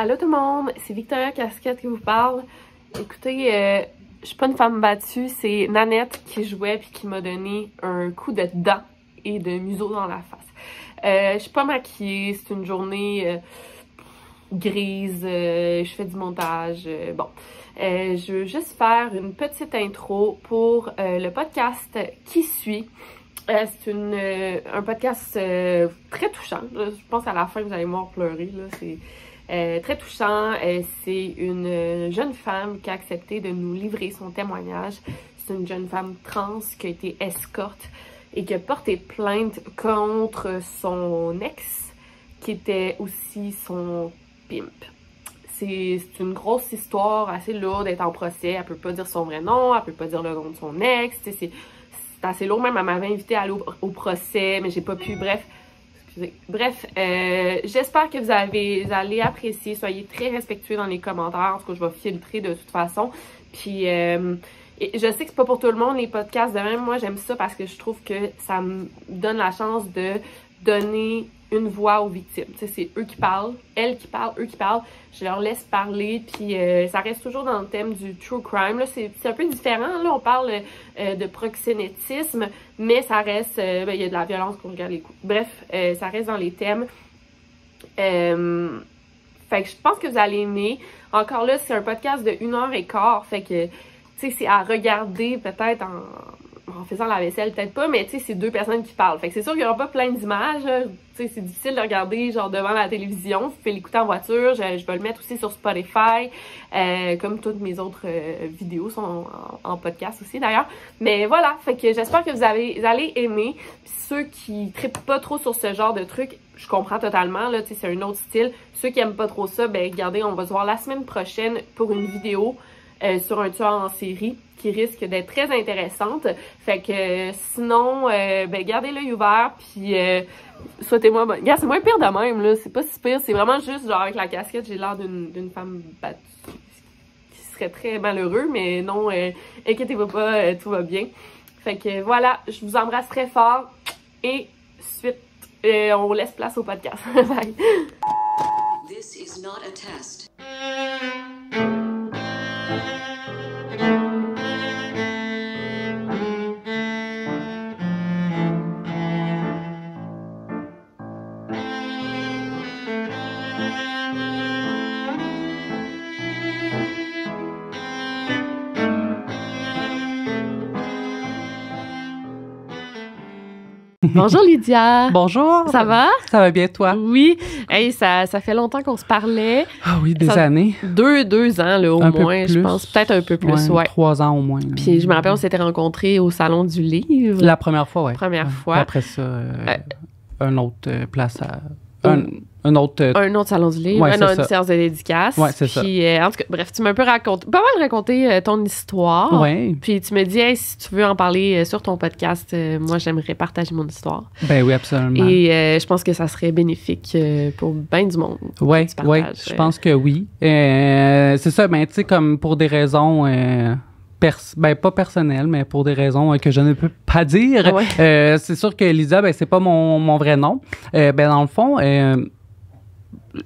Allô tout le monde, c'est Victoria Casquette qui vous parle. Écoutez, euh, je suis pas une femme battue, c'est Nanette qui jouait puis qui m'a donné un coup de dent et de museau dans la face. Euh, je suis pas maquillée, c'est une journée euh, grise, euh, je fais du montage, bon. je veux juste faire une petite intro pour le podcast qui suit. c'est un podcast très touchant. Je pense à la fin, vous allez me voir pleurer. Euh, très touchant, euh, c'est une euh, jeune femme qui a accepté de nous livrer son témoignage. C'est une jeune femme trans qui a été escorte et qui a porté plainte contre son ex, qui était aussi son pimp. C'est une grosse histoire assez lourde, d'être en procès, elle peut pas dire son vrai nom, elle peut pas dire le nom de son ex, c'est assez lourd, même elle m'avait invité à aller au procès, mais j'ai pas pu, bref Bref, euh, j'espère que vous, avez, allez apprécier. Soyez très respectueux dans les commentaires. En tout cas, je vais filtrer de toute façon. Puis, euh, je sais que c'est pas pour tout le monde les podcasts. De même, moi, j'aime ça parce que je trouve que ça me donne la chance de donner une voix aux victimes. c'est eux qui parlent, elles qui parlent, eux qui parlent. Je leur laisse parler, puis euh, ça reste toujours dans le thème du true crime. Là, c'est, un peu différent. Là, on parle euh, de proxénétisme, mais ça reste... Euh, ben, il y a de la violence qu'on regarde les coups. Bref, ça reste dans les thèmes. fait que je pense que vous allez aimer. Encore là, c'est un podcast de une heure et quart. Fait que, tu sais, c'est à regarder peut-être en en faisant la vaisselle, peut-être pas, mais tu sais, c'est deux personnes qui parlent. Fait que c'est sûr qu'il n'y aura pas plein d'images. Tu sais, c'est difficile de regarder genre devant la télévision. je l'écouter en voiture. Je, je, vais le mettre aussi sur Spotify. Euh, comme toutes mes autres euh, vidéos sont en, podcast aussi d'ailleurs. Mais voilà. Fait que j'espère que vous, avez, allez aimer. ceux qui trippent pas trop sur ce genre de trucs, je comprends totalement. Là, tu sais, c'est un autre style. Ceux qui aiment pas trop ça, ben regardez, on va se voir la semaine prochaine pour une vidéo. Euh, sur un tueur en série qui risque d'être très intéressante. Fait que sinon, euh, ben, gardez l'œil ouvert, puis euh, souhaitez-moi bon... Regarde, c'est moins pire de même, là. C'est pas si pire. C'est vraiment juste, genre, avec la casquette, j'ai l'air d'une femme battue qui serait très malheureux, mais non, euh, inquiétez-vous pas, tout va bien. Fait que voilà, je vous embrasse très fort et suite, on laisse place au podcast. This is not a test. Bonjour Lydia. Bonjour. Ça va? Ça va bien toi? Oui. Hey, ça, ça fait longtemps qu'on se parlait. Ah oui, des années. Deux, deux ans au moins, je pense. Peut-être un peu plus, ouais, Trois ans au moins. Puis je me rappelle, on s'était rencontrés au Salon du Livre. La première fois, oui. Première fois. après ça, euh, euh, un autre euh, place à un, autre. Euh, un autre salon du livre, un, autre séance de dédicace. Oui, c'est ça. Euh, en tout cas, bref, tu m'as un peu raconté, pas mal raconté euh, ton histoire. Oui. Puis tu me dis, si tu veux en parler sur ton podcast, moi, j'aimerais partager mon histoire. Ben oui, absolument. Et je pense que ça serait bénéfique pour bien du monde. Oui, je pense que oui. c'est ça, mais ben, tu sais, comme pour des raisons ben, pas personnel, mais pour des raisons euh, que je ne peux pas dire. Euh, c'est sûr que Lisa, ben, c'est pas mon, mon, vrai nom. Euh, ben, dans le fond,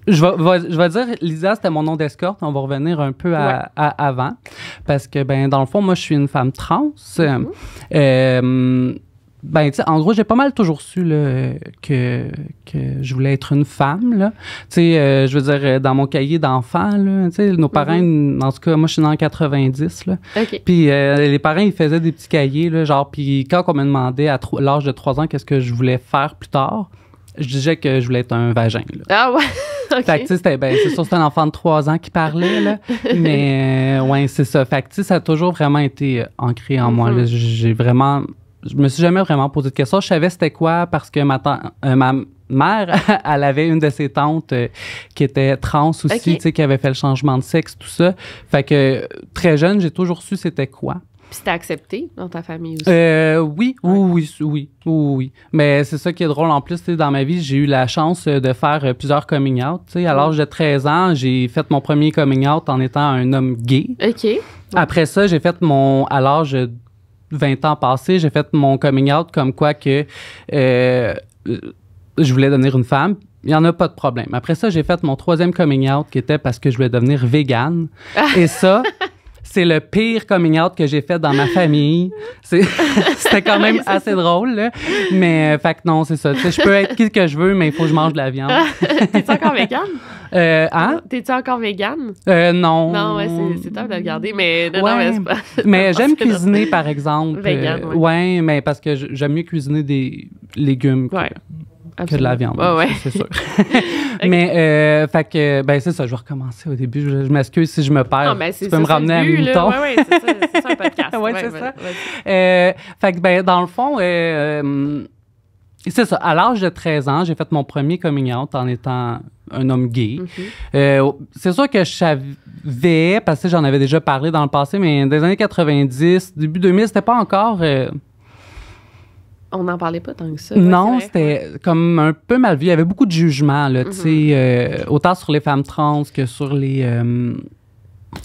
je vais, je vais dire, Lisa, c'était mon nom d'escorte. On va revenir un peu à, avant. Parce que, ben, dans le fond, moi, je suis une femme trans. Mm-hmm. Ben, tu en gros, j'ai pas mal toujours su que, je voulais être une femme. Euh, je veux dire, dans mon cahier d'enfant, nos parents, mhm. en tout cas, moi, je suis né en 90. Là. Puis euh, les parents, ils faisaient des petits cahiers, là, genre, puis quand on me demandait à l'âge de 3 ans qu'est-ce que je voulais faire plus tard, je disais que je voulais être un vagin. Ah ouais? Ben, c'est sûr, un enfant de 3 ans qui parlait, là. mais, oui, euh, ouais, c'est ça. Fait ça a toujours vraiment été ancré en mhm. moi. J'ai vraiment je me suis jamais vraiment posé de questions. Je savais c'était quoi parce que ma, euh, ma mère, elle avait une de ses tantes euh, qui était trans aussi, tu sais, qui avait fait le changement de sexe, tout ça. Fait que très jeune, j'ai toujours su c'était quoi. Puis c'était accepté dans ta famille aussi? Euh, oui, oui, oui, oui, oui, Mais c'est ça qui est drôle. En plus, dans ma vie, j'ai eu la chance euh, de faire plusieurs coming out. À l'âge de 13 ans, j'ai fait mon premier coming out en étant un homme gay. OK. Après ça, j'ai fait mon... À l'âge de... 20 ans passés, j'ai fait mon coming out comme quoi que euh, je voulais devenir une femme. Il n'y en a pas de problème. Après ça, j'ai fait mon troisième coming out qui était parce que je voulais devenir végane. Et ça, c'est le pire coming out que j'ai fait dans ma famille. C'était quand même assez drôle, là. Mais, euh, fait que non, c'est ça. je peux être qui que je veux, mais il faut que je mange de la viande. T'es-tu encore végane? Euh, hein? T'es-tu encore végane? Euh, non. Non, ouais, c'est top de regarder, mais non, ouais, non, mais, mais j'aime cuisiner, par exemple. Végane, euh, ouais. mais parce que j'aime mieux cuisiner des légumes. Ouais que de la viande. C'est sûr. Mais, euh, que, ben, c'est ça, je vais recommencer au début. Je, m'excuse si je me perds. Ah, ben, tu peux me ramener à mi-temps. Oui, oui, c'est ça, un podcast. oui, c'est ça. Euh, fait que, ben, dans le fond, euh, c'est ça. À l'âge de 13 ans, j'ai fait mon premier coming out en étant un homme gay. Mm-hmm. c'est sûr que je savais, parce que j'en avais déjà parlé dans le passé, mais des années 90, début 2000, c'était pas encore on n'en parlait pas tant que ça. non, c'était comme un peu mal vu. Il y avait beaucoup de jugements, là, tu mm-hmm. sais, euh, autant sur les femmes trans que sur les. Euh,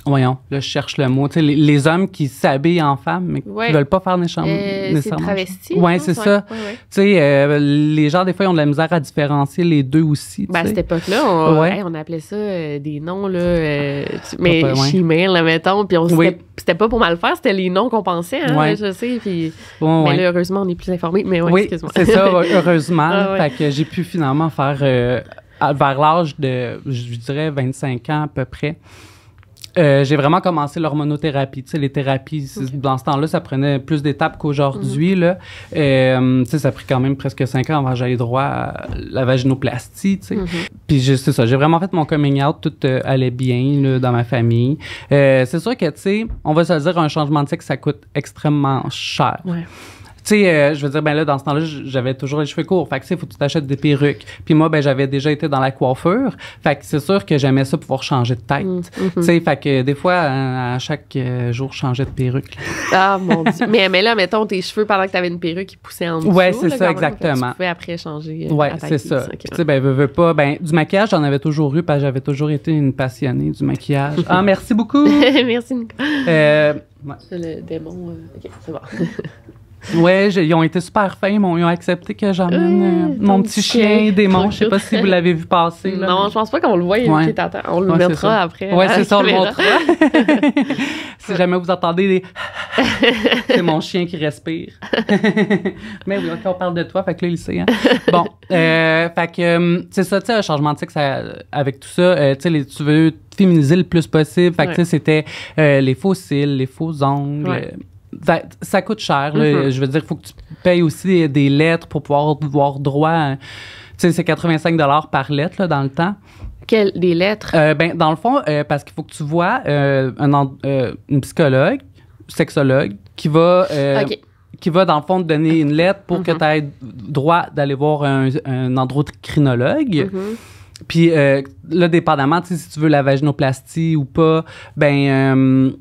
voyons, je cherche le mot. Tu sais, les, hommes qui s'habillent en femmes, mais qui veulent pas faire des chambres. Euh, nécessairement. travesti. Oui, c'est ça. tu sais, les gens, des fois, ils ont de la misère à différencier les deux aussi. Bah, à cette époque-là, on, appelait ça des noms, là, mais chimère, là, mettons, puis on oui c'était pas pour mal faire, c'était les noms qu'on pensait, hein, je sais. Puis, mais heureusement, on est plus informé Mais ouais, oui, c'est ça, heureusement. Ah, que j'ai pu finalement faire euh, vers l'âge de, je dirais, 25 ans à peu près. Euh, j'ai vraiment commencé l'hormonothérapie. Tu sais, les thérapies, dans ce temps-là, ça prenait plus d'étapes qu'aujourd'hui. Mhm. là. Euh, tu sais, ça a pris quand même presque cinq ans avant que j'aille droit à la vaginoplastie. Tu sais. Mhm. Puis c'est ça, j'ai vraiment fait mon coming out. Tout euh, allait bien là, dans ma famille. Euh, c'est sûr que, tu sais, on va se dire, un changement de sexe, ça coûte extrêmement cher. Ouais tu sais, euh, je veux dire, ben là, dans ce temps-là, j'avais toujours les cheveux courts. Fait que, tu faut que tu t'achètes des perruques. Puis moi, ben, j'avais déjà été dans la coiffure. Fait que c'est sûr que j'aimais ça pouvoir changer de tête. Mm, tu mm-hmm. sais, fait que euh, des fois, hein, à, chaque euh, jour, changer de perruque. Ah, mon Dieu. mais, là, mettons, tes cheveux, pendant que t'avais une perruque, qui poussait en dessous. Ouais, c'est ça, exactement. tu pouvais après changer. Ouais, c'est ça. tu sais, ben, veux, veux pas. Ben, du maquillage, j'en avais toujours eu, parce que j'avais toujours été une passionnée du maquillage. ah, merci beaucoup. merci, Nicole. Euh, Le démon. OK, c'est bon. Ouais, ils ont été super fins, ils ont accepté que j'amène euh, mon petit chien démon. Je sais pas si vous l'avez vu passer. Là, non, je je pense pas qu'on le voit. On le mettra après. Ouais, c'est ah, ça, on le montrera. si jamais vous entendez des. c'est mon chien qui respire. mais oui, quand on parle de toi, fait que là, il sait. Hein. Bon, euh, fait que euh, c'est ça, tu sais, un changement de sexe avec tout ça. tu tu veux féminiser le plus possible. Fait que, c'était les faux cils, les faux ongles ben, ça, coûte cher. Mhm. Je veux dire, il faut que tu payes aussi des, lettres pour pouvoir avoir droit Tu sais, c'est 85 par lettre dans le temps. Quelles des lettres? Euh, ben, dans le fond, euh, parce qu'il faut que tu vois euh, un, une psychologue, sexologue, qui va. Qui va, dans le fond, te donner une lettre pour que mhm. tu aies droit d'aller voir un, un androcrinologue. Mhm. Puis euh, là, dépendamment, si tu veux la vaginoplastie ou pas, ben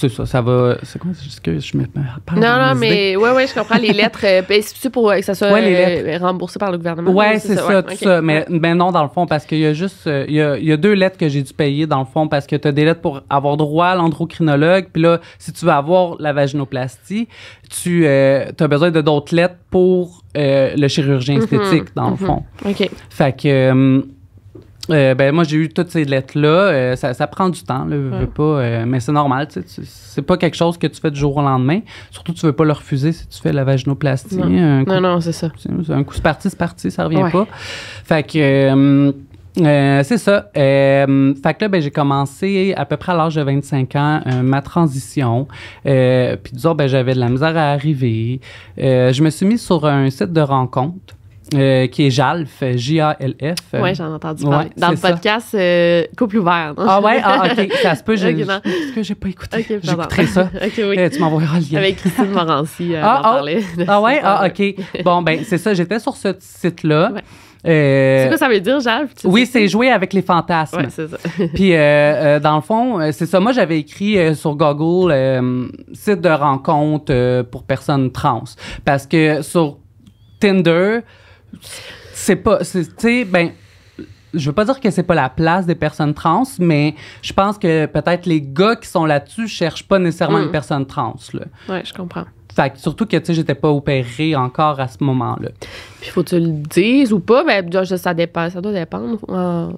c'est ça, ça va. C'est quoi? Juste que je me parle. Non, non, mais ouais, ouais, je comprends. Les lettres, euh, ben, c'est pour euh, que ça soit euh, remboursé par le gouvernement. Oui, c'est ça, tout ça. Mais, non, dans le fond, parce qu'il y a juste. Il y a, y a, deux lettres que j'ai dû payer, dans le fond, parce que tu as des lettres pour avoir droit à l'endocrinologue, Puis là, si tu veux avoir la vaginoplastie, tu as besoin de d'autres lettres pour le chirurgien mhm. esthétique, dans le mhm. fond. OK. Fait que euh, ben moi j'ai eu toutes ces lettres là, euh, ça, prend du temps, là, pas, euh, mais c'est normal, c'est pas quelque chose que tu fais du jour au lendemain. Surtout tu veux pas le refuser si tu fais la vaginoplastie. Non hein, non, c'est ça. Un coup c'est parti, c'est parti, ça revient pas. Fait que c'est ça. fait que là, ben, j'ai commencé à peu près à l'âge de 25 ans ma transition. Puis disons, ben, j'avais de la misère à arriver. je me suis mis sur un site de rencontre. Euh, qui est JALF, euh, J-A-L-F. Euh. Oui, j'en ai entendu parler. dans le podcast euh, Couple ouvert. Ah ouais? Ah, OK. Ça se peut, je Est-ce que j'ai pas écouté. J'ai J'écouterai ça. Ok oui. tu m'envoieras le lien. Avec Christine Morancy, ah, ah, oh. parler. Ah ouais? Ah, OK. bon, ben c'est ça. J'étais sur ce site-là. c'est quoi ça veut dire, Jalf? Oui, c'est jouer avec les fantasmes. Ouais, c'est ça. Puis, dans le fond, c'est ça. Moi, j'avais écrit sur Google site de rencontre pour personnes trans. Parce que sur Tinder, c'est pas. Tu ben je veux pas dire que c'est pas la place des personnes trans, mais je pense que peut-être les gars qui sont là-dessus cherchent pas nécessairement une mm. personne trans. Là. je comprends. surtout que, tu sais, j'étais pas opérée encore à ce moment-là. Il faut que tu le dises ou pas, ben, ça, dépend, ça doit dépendre. Euh,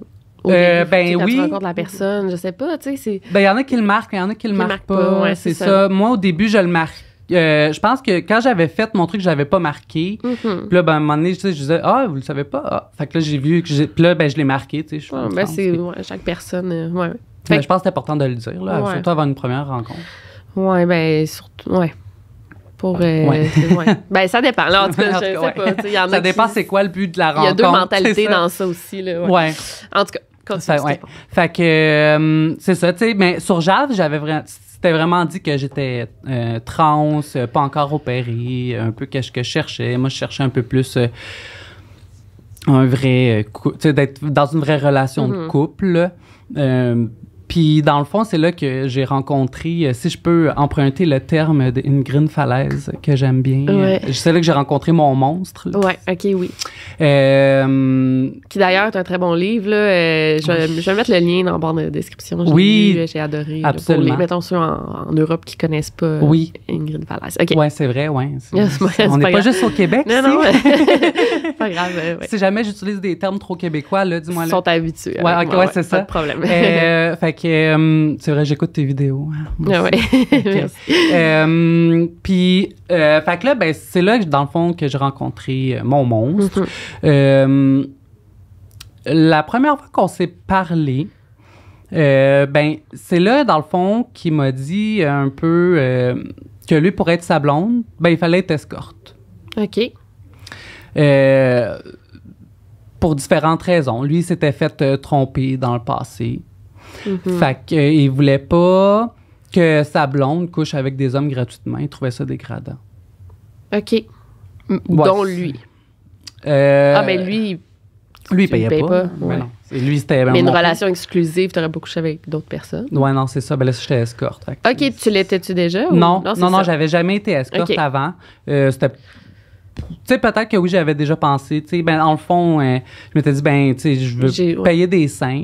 euh ben oui. de la personne, je sais pas, tu sais. Ben, il y en a qui le marquent, il y en a qui le marquent, pas. c'est ça. Moi, au début, je le marque euh, je pense que quand j'avais fait mon truc, j'avais pas marqué. Mhm. Puis là, ben, à un moment donné, je, disais, ah, vous le savez pas. Ah. Fait que là, j'ai vu que Puis là, ben, je l'ai marqué, tu sais. Ben, c'est chaque personne. Euh, ouais. je pense que c'est important de le dire, là, surtout avant une première rencontre. Oui, ben, surtout. Ouais. Pour, euh, ouais. Ben, ça dépend. Là, en tout cas, je sais Y en ça dépend, c'est quoi le but de la rencontre. Il y a deux mentalités dans ça aussi. Là, ouais. En tout cas, continue. Ça, fait que, c'est ça, tu sais. Mais sur JAV, j'avais vraiment. J'étais vraiment dit que j'étais euh, trans, euh, pas encore opéré, euh, un peu qu'est-ce que je cherchais. Moi, je cherchais un peu plus un vrai, tu sais, d'être dans une vraie relation de mm-hmm. couple. Puis dans le fond, c'est là que j'ai rencontré, euh, si je peux emprunter le terme d'une green falaise que j'aime bien. Euh, c'est là que j'ai rencontré mon monstre. Ouais, ok, oui. Euh, qui d'ailleurs est un très bon livre. je, vais, mettre le lien dans la barre de description. Oui, j'ai adoré. Absolument. les, mettons ceux en, Europe qui connaissent pas oui. Ingrid Falaise. Ok. c'est vrai, ouais. est on n'est pas, juste au Québec. Non, non. pas grave. Si jamais j'utilise des termes trop québécois, dis-moi. Ils sont habitués. Ouais, okay, ouais, c'est ça. Pas de problème. Euh, c'est vrai, j'écoute tes vidéos. Hein, ah oui. Euh, puis, euh, là, ben, c'est là, dans le fond, que j'ai rencontré mon monstre. Mm-hmm. la première fois qu'on s'est parlé, ben, c'est là, dans le fond, qu'il m'a dit un peu que lui, pour être sa blonde, ben, il fallait être escorte. OK. pour différentes raisons. Lui, s'était fait tromper dans le passé. Mhm. Fait qu'il euh, voulait pas que sa blonde couche avec des hommes gratuitement. Il trouvait ça dégradant. OK. dont lui. Euh, ah, mais lui. Lui, il payait pas. Lui, c'était Mais une relation exclusive, tu aurais pas couché avec d'autres personnes. Ouais, non, c'est ça. Ben là, j'étais escorte. OK, tu l'étais-tu déjà? Non, non, non, j'avais jamais été escorte avant. Euh, c'était tu sais, peut-être que oui, j'avais déjà pensé, tu sais, ben, dans le fond, euh, je m'étais dit, ben, tu sais, je veux payer des seins.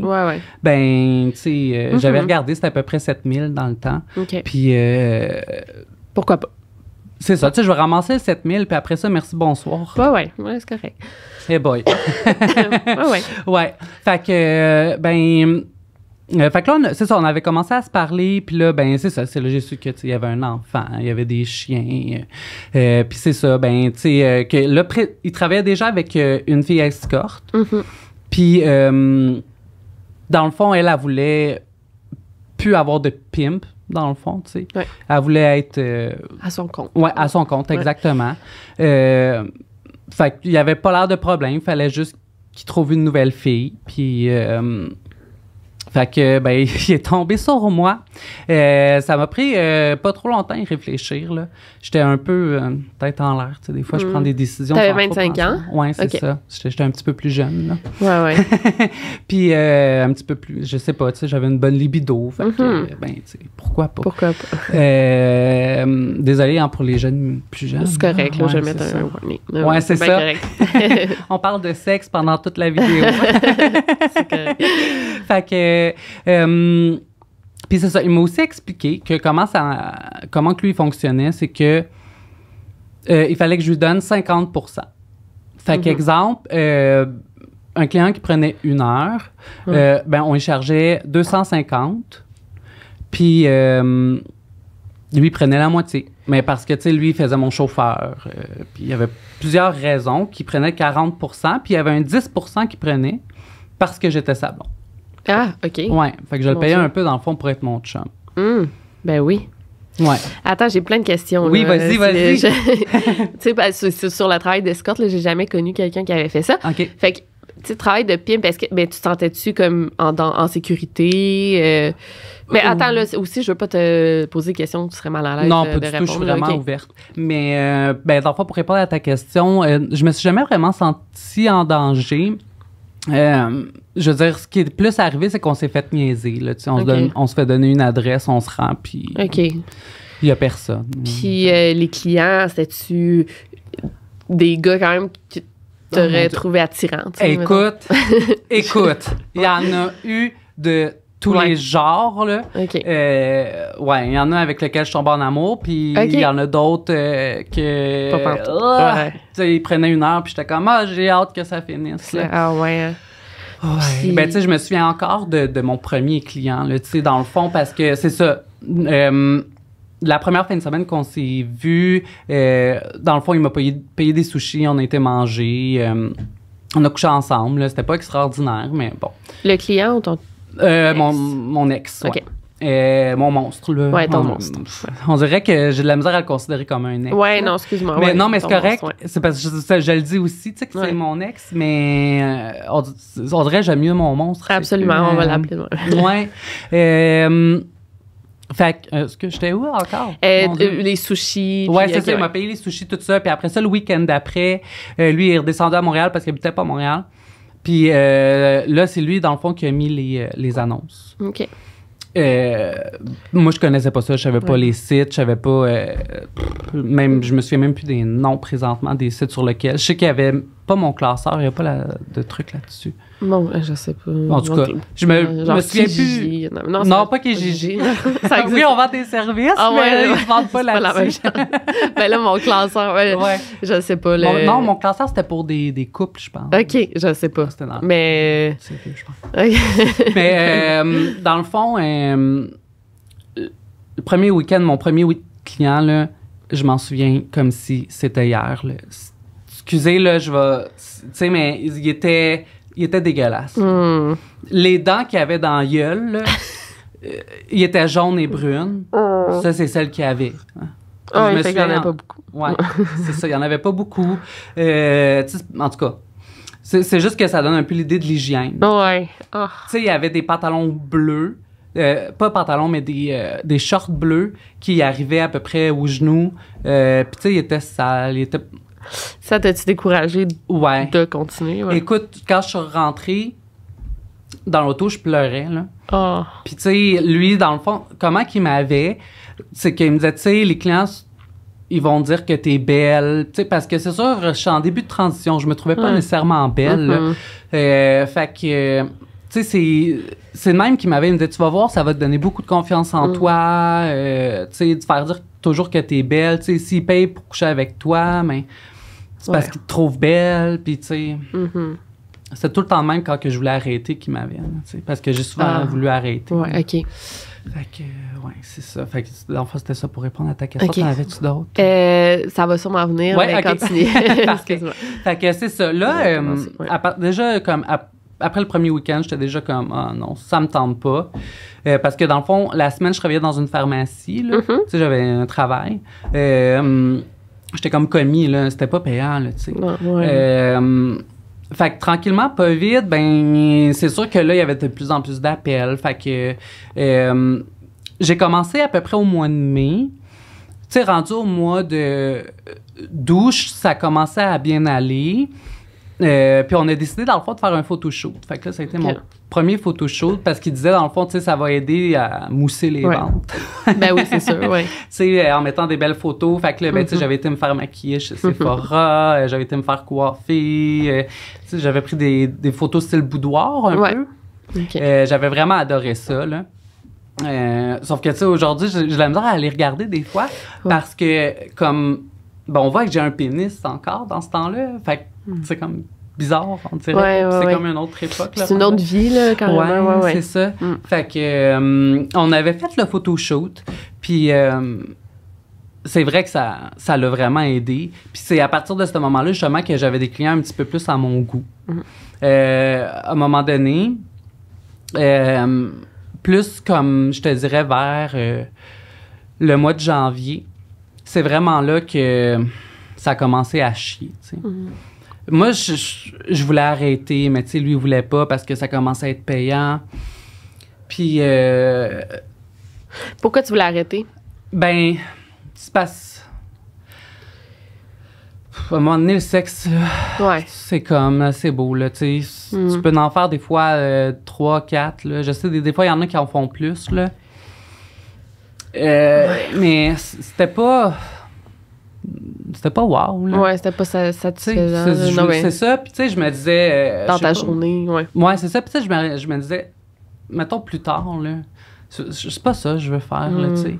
Ben, tu sais, euh, mm-hmm. j'avais regardé, c'était à peu près 7000 dans le temps. Puis. Euh, Pourquoi pas? C'est ça, tu sais, je vais ramasser 7000, puis après ça, merci, bonsoir. Ouais, bah ouais, ouais c'est correct. Hey boy. ouais, ouais. Ouais. Fait que, ben euh, fait que là, c'est ça, on avait commencé à se parler, puis là, ben, c'est ça, c'est là, j'ai su qu'il y avait un enfant, il y avait des chiens, euh, euh, puis c'est ça, ben, tu sais, que là, il travaillait déjà avec une fille escorte, mm-hmm. puis dans le fond, elle, elle voulait plus avoir de pimp, dans le fond, tu sais. Elle voulait être... à son compte. Ouais, à son compte, exactement. fait qu'il n'y avait pas l'air de problème, il fallait juste qu'il trouve une nouvelle fille, puis fait que, ben, il est tombé sur moi. Euh, ça m'a pris euh, pas trop longtemps à réfléchir. Là. J'étais un peu peut-être en l'air. tu sais. Des fois, je mm. prends des décisions. T'avais 25 ans? Oui, c'est ça. J'étais, un petit peu plus jeune. Là. Ouais, ouais. Puis, euh, un petit peu plus, je sais pas, tu sais, j'avais une bonne libido. Fait mm-hmm. ben, pourquoi pas? Pourquoi pas? désolé hein, pour les jeunes plus jeunes. C'est correct, je vais mettre un ouais, c'est ça. On parle de sexe pendant toute la vidéo. c'est correct. fait que. Euh, euh, puis c'est ça. Il m'a aussi expliqué que comment ça. Comment que lui fonctionnait, c'est que. Euh, il fallait que je lui donne 50 Fait mhm. qu'exemple, un client qui prenait une heure, ben, on lui chargeait 250. Puis lui prenait la moitié. Mais parce que, tu sais, lui, il faisait mon chauffeur. puis il y avait plusieurs raisons qui prenait 40 puis il y avait un 10 qui prenait parce que j'étais sablon. Ah, OK. Ouais. Fait que je le payais un peu, dans le fond, pour être mon chum. Hmm, ben oui. Ouais. Attends, j'ai plein de questions. Oui, vas-y, vas-y. Tu sais, sur le travail d'escorte, j'ai jamais connu quelqu'un qui avait fait ça. OK. Fait que, tu travail de pim parce que ben, tu te sentais-tu comme en, en sécurité? Euh? mais oh. attends, là, aussi, je veux pas te poser des questions, tu serais mal à l'aise. Non, euh, pas je vraiment ouverte. Mais, euh, ben, dans pour répondre à ta question, je me suis jamais vraiment sentie en danger je veux dire, ce qui est plus arrivé, c'est qu'on s'est fait niaiser. on, se fait donner une adresse, on se rend, puis OK. il n'y a personne. Puis euh, les clients, c'était-tu des gars quand même qui oh t'auraient trouvé attirant? Écoute, écoute, il y en a eu de tous les genres. Là. Euh, ouais, il y en a avec lequel je tombe en amour, puis il y en a d'autres euh, que. Pas ah! Ils prenaient une heure, puis j'étais comme, ah, j'ai hâte que ça finisse. Ah ouais. Hein. Ben, tu sais, je me souviens encore de, de mon premier client, tu sais, dans le fond, parce que c'est ça. Euh, la première fin de semaine qu'on s'est vu, euh, dans le fond, il m'a payé, des sushis, on a été mangés, euh, on a couché ensemble. C'était pas extraordinaire, mais bon. Le client ou ton Mon, mon, ex, euh, mon monstre, là. Ouais, ton on, monstre. On dirait que j'ai de la misère à le considérer comme un ex. Ouais, non, excuse-moi. Mais non, mais c'est correct. C'est parce que je, le dis aussi, tu sais, que c'est mon ex, mais euh, on, dirait que j'aime mieux mon monstre. Absolument, on va euh, l'appeler. ouais. Euh, fait que, est-ce que j'étais où encore? les sushis. Ouais, c'est ça. Il m'a payé les sushis, tout ça. Puis après ça, le week-end d'après, lui, il est redescendu à Montréal parce qu'il habitait pas à Montréal. Puis là, c'est lui, dans le fond, qui a mis les, les annonces. OK. Euh, moi, je connaissais pas ça. Je savais pas les sites. Je savais pas. Euh, même, je me souviens même plus des noms présentement des sites sur lesquels. Je sais qu'il y avait pas mon classeur. Il n'y a pas de truc là-dessus. Non, ben, je sais pas. En tout cas, je me, je me souviens plus. Non, pas que ça Oui, on vend des services, ah, mais ils ne vendent pas la, même chose. ben là, mon classeur, ouais, je sais pas. Le... non, mon classeur, c'était pour des, des, couples, je pense. OK, je sais pas. C'était dans Mais... mais euh, dans le fond, euh, le premier week-end, mon premier week client, là, je m'en souviens comme si c'était hier. Excusez, moi je vais... Tu sais, mais il était il était dégueulasse. Hmm. Les dents qu'il avait dans Yule, euh, il était jaune et brune. Hmm. Ça, c'est celle qu'il avait. en avait pas beaucoup. Ouais, euh, c'est ça, il n'y en avait pas beaucoup. en tout cas, c'est juste que ça donne un peu l'idée de l'hygiène. Ouais. Ah. Tu sais, il y avait des pantalons bleus. Euh, pas pantalons, mais des, des shorts bleus qui arrivaient à peu près aux genoux. Puis, tu sais, il était sale. Il était, ça t'a-tu découragé de continuer? Écoute, quand je suis rentrée dans l'auto, je pleurais. Là. Ah. Puis, tu sais, lui, dans le fond, comment qu'il m'avait, c'est qu'il me disait, tu sais, les clients, ils vont dire que t'es belle. Tu parce que c'est sûr, je suis en début de transition, je me trouvais pas nécessairement belle. Mm-hmm. Euh, fait que tu sais, c'est le même qui m'avait, me dit, tu vas voir, ça va te donner beaucoup de confiance en mm. toi, euh, tu sais, de faire dire toujours que t'es belle, tu sais, s'il paye pour coucher avec toi, mais ben, c'est parce qu'ils te trouvent belle, puis tu sais. Mm-hmm. C'est tout le temps même quand que je voulais arrêter qu'ils m'avaient. Parce que j'ai souvent ah. voulu arrêter. Ouais, OK. Fait que, euh, ouais, c'est ça. Fait que, fond, c'était ça pour répondre à ta question. Okay. T'en avais-tu d'autres? Euh, ça va sûrement venir, ouais, mais okay. Parce que, fait que c'est ça. Là, euh, déjà, comme, après le premier week-end, j'étais déjà comme, ah non, ça me tente pas. parce que, dans le fond, la semaine, je travaillais dans une pharmacie, là. Mm-hmm. Tu sais, j'avais un travail. Euh, hum, j'étais comme commis, là. C'était pas payant, tu sais. Ouais, euh, fait que tranquillement, pas vite, ben, c'est sûr que là, il y avait de plus en plus d'appels. Fait que euh, j'ai commencé à peu près au mois de mai. Tu sais, rendu au mois de euh, douche, ça commençait à bien aller. Euh, puis on a décidé, dans le fond, de faire un shoot Fait que là, ça a été mon premier photo shoot parce qu'il disait, dans le fond, tu sais, ça va aider à mousser les ventes. ben oui, c'est sûr, tu euh, en mettant des belles photos. Fait que ben, mhm. j'avais été me faire maquiller chez Sephora, euh, j'avais été me faire coiffer. j'avais pris des, des, photos style boudoir un peu. j'avais vraiment adoré ça, là. sauf que, tu aujourd'hui, j'ai la misère à aller regarder des fois parce que, comme, bon, on voit que j'ai un pénis encore dans ce temps-là. Fait Mm. C'est comme bizarre, on dirait. c'est comme une autre époque. C'est une autre vie, quand même. c'est ça. Mm. Fait que, euh, on avait fait le photoshoot, puis euh, c'est vrai que ça l'a vraiment aidé. Puis c'est à partir de ce moment-là, justement, que j'avais des clients un petit peu plus à mon goût. Mm. Euh, à un moment donné, plus comme, je te dirais, vers le mois de janvier, c'est vraiment là que ça a commencé à chier, tu sais. Moi, je, voulais arrêter, mais tu sais, lui, il voulait pas parce que ça commençait à être payant. Puis. Euh, Pourquoi tu voulais arrêter? Ben, c'est passes... À un moment donné, le sexe, c'est comme, c'est beau, là, tu sais. Tu mhm. peux en faire des fois euh, trois quatre là. Je sais, des, fois, il y en a qui en font plus, là. Euh, mais c'était pas c'était pas wow. Ouais, c'était pas sais C'est ça, puis tu sais, je me disais. Euh, dans ta journée, ouais. Ouais, c'est ça, puis tu sais, je me, je me disais, mettons plus tard, là, c'est pas ça que je veux faire, là, tu sais. Mm.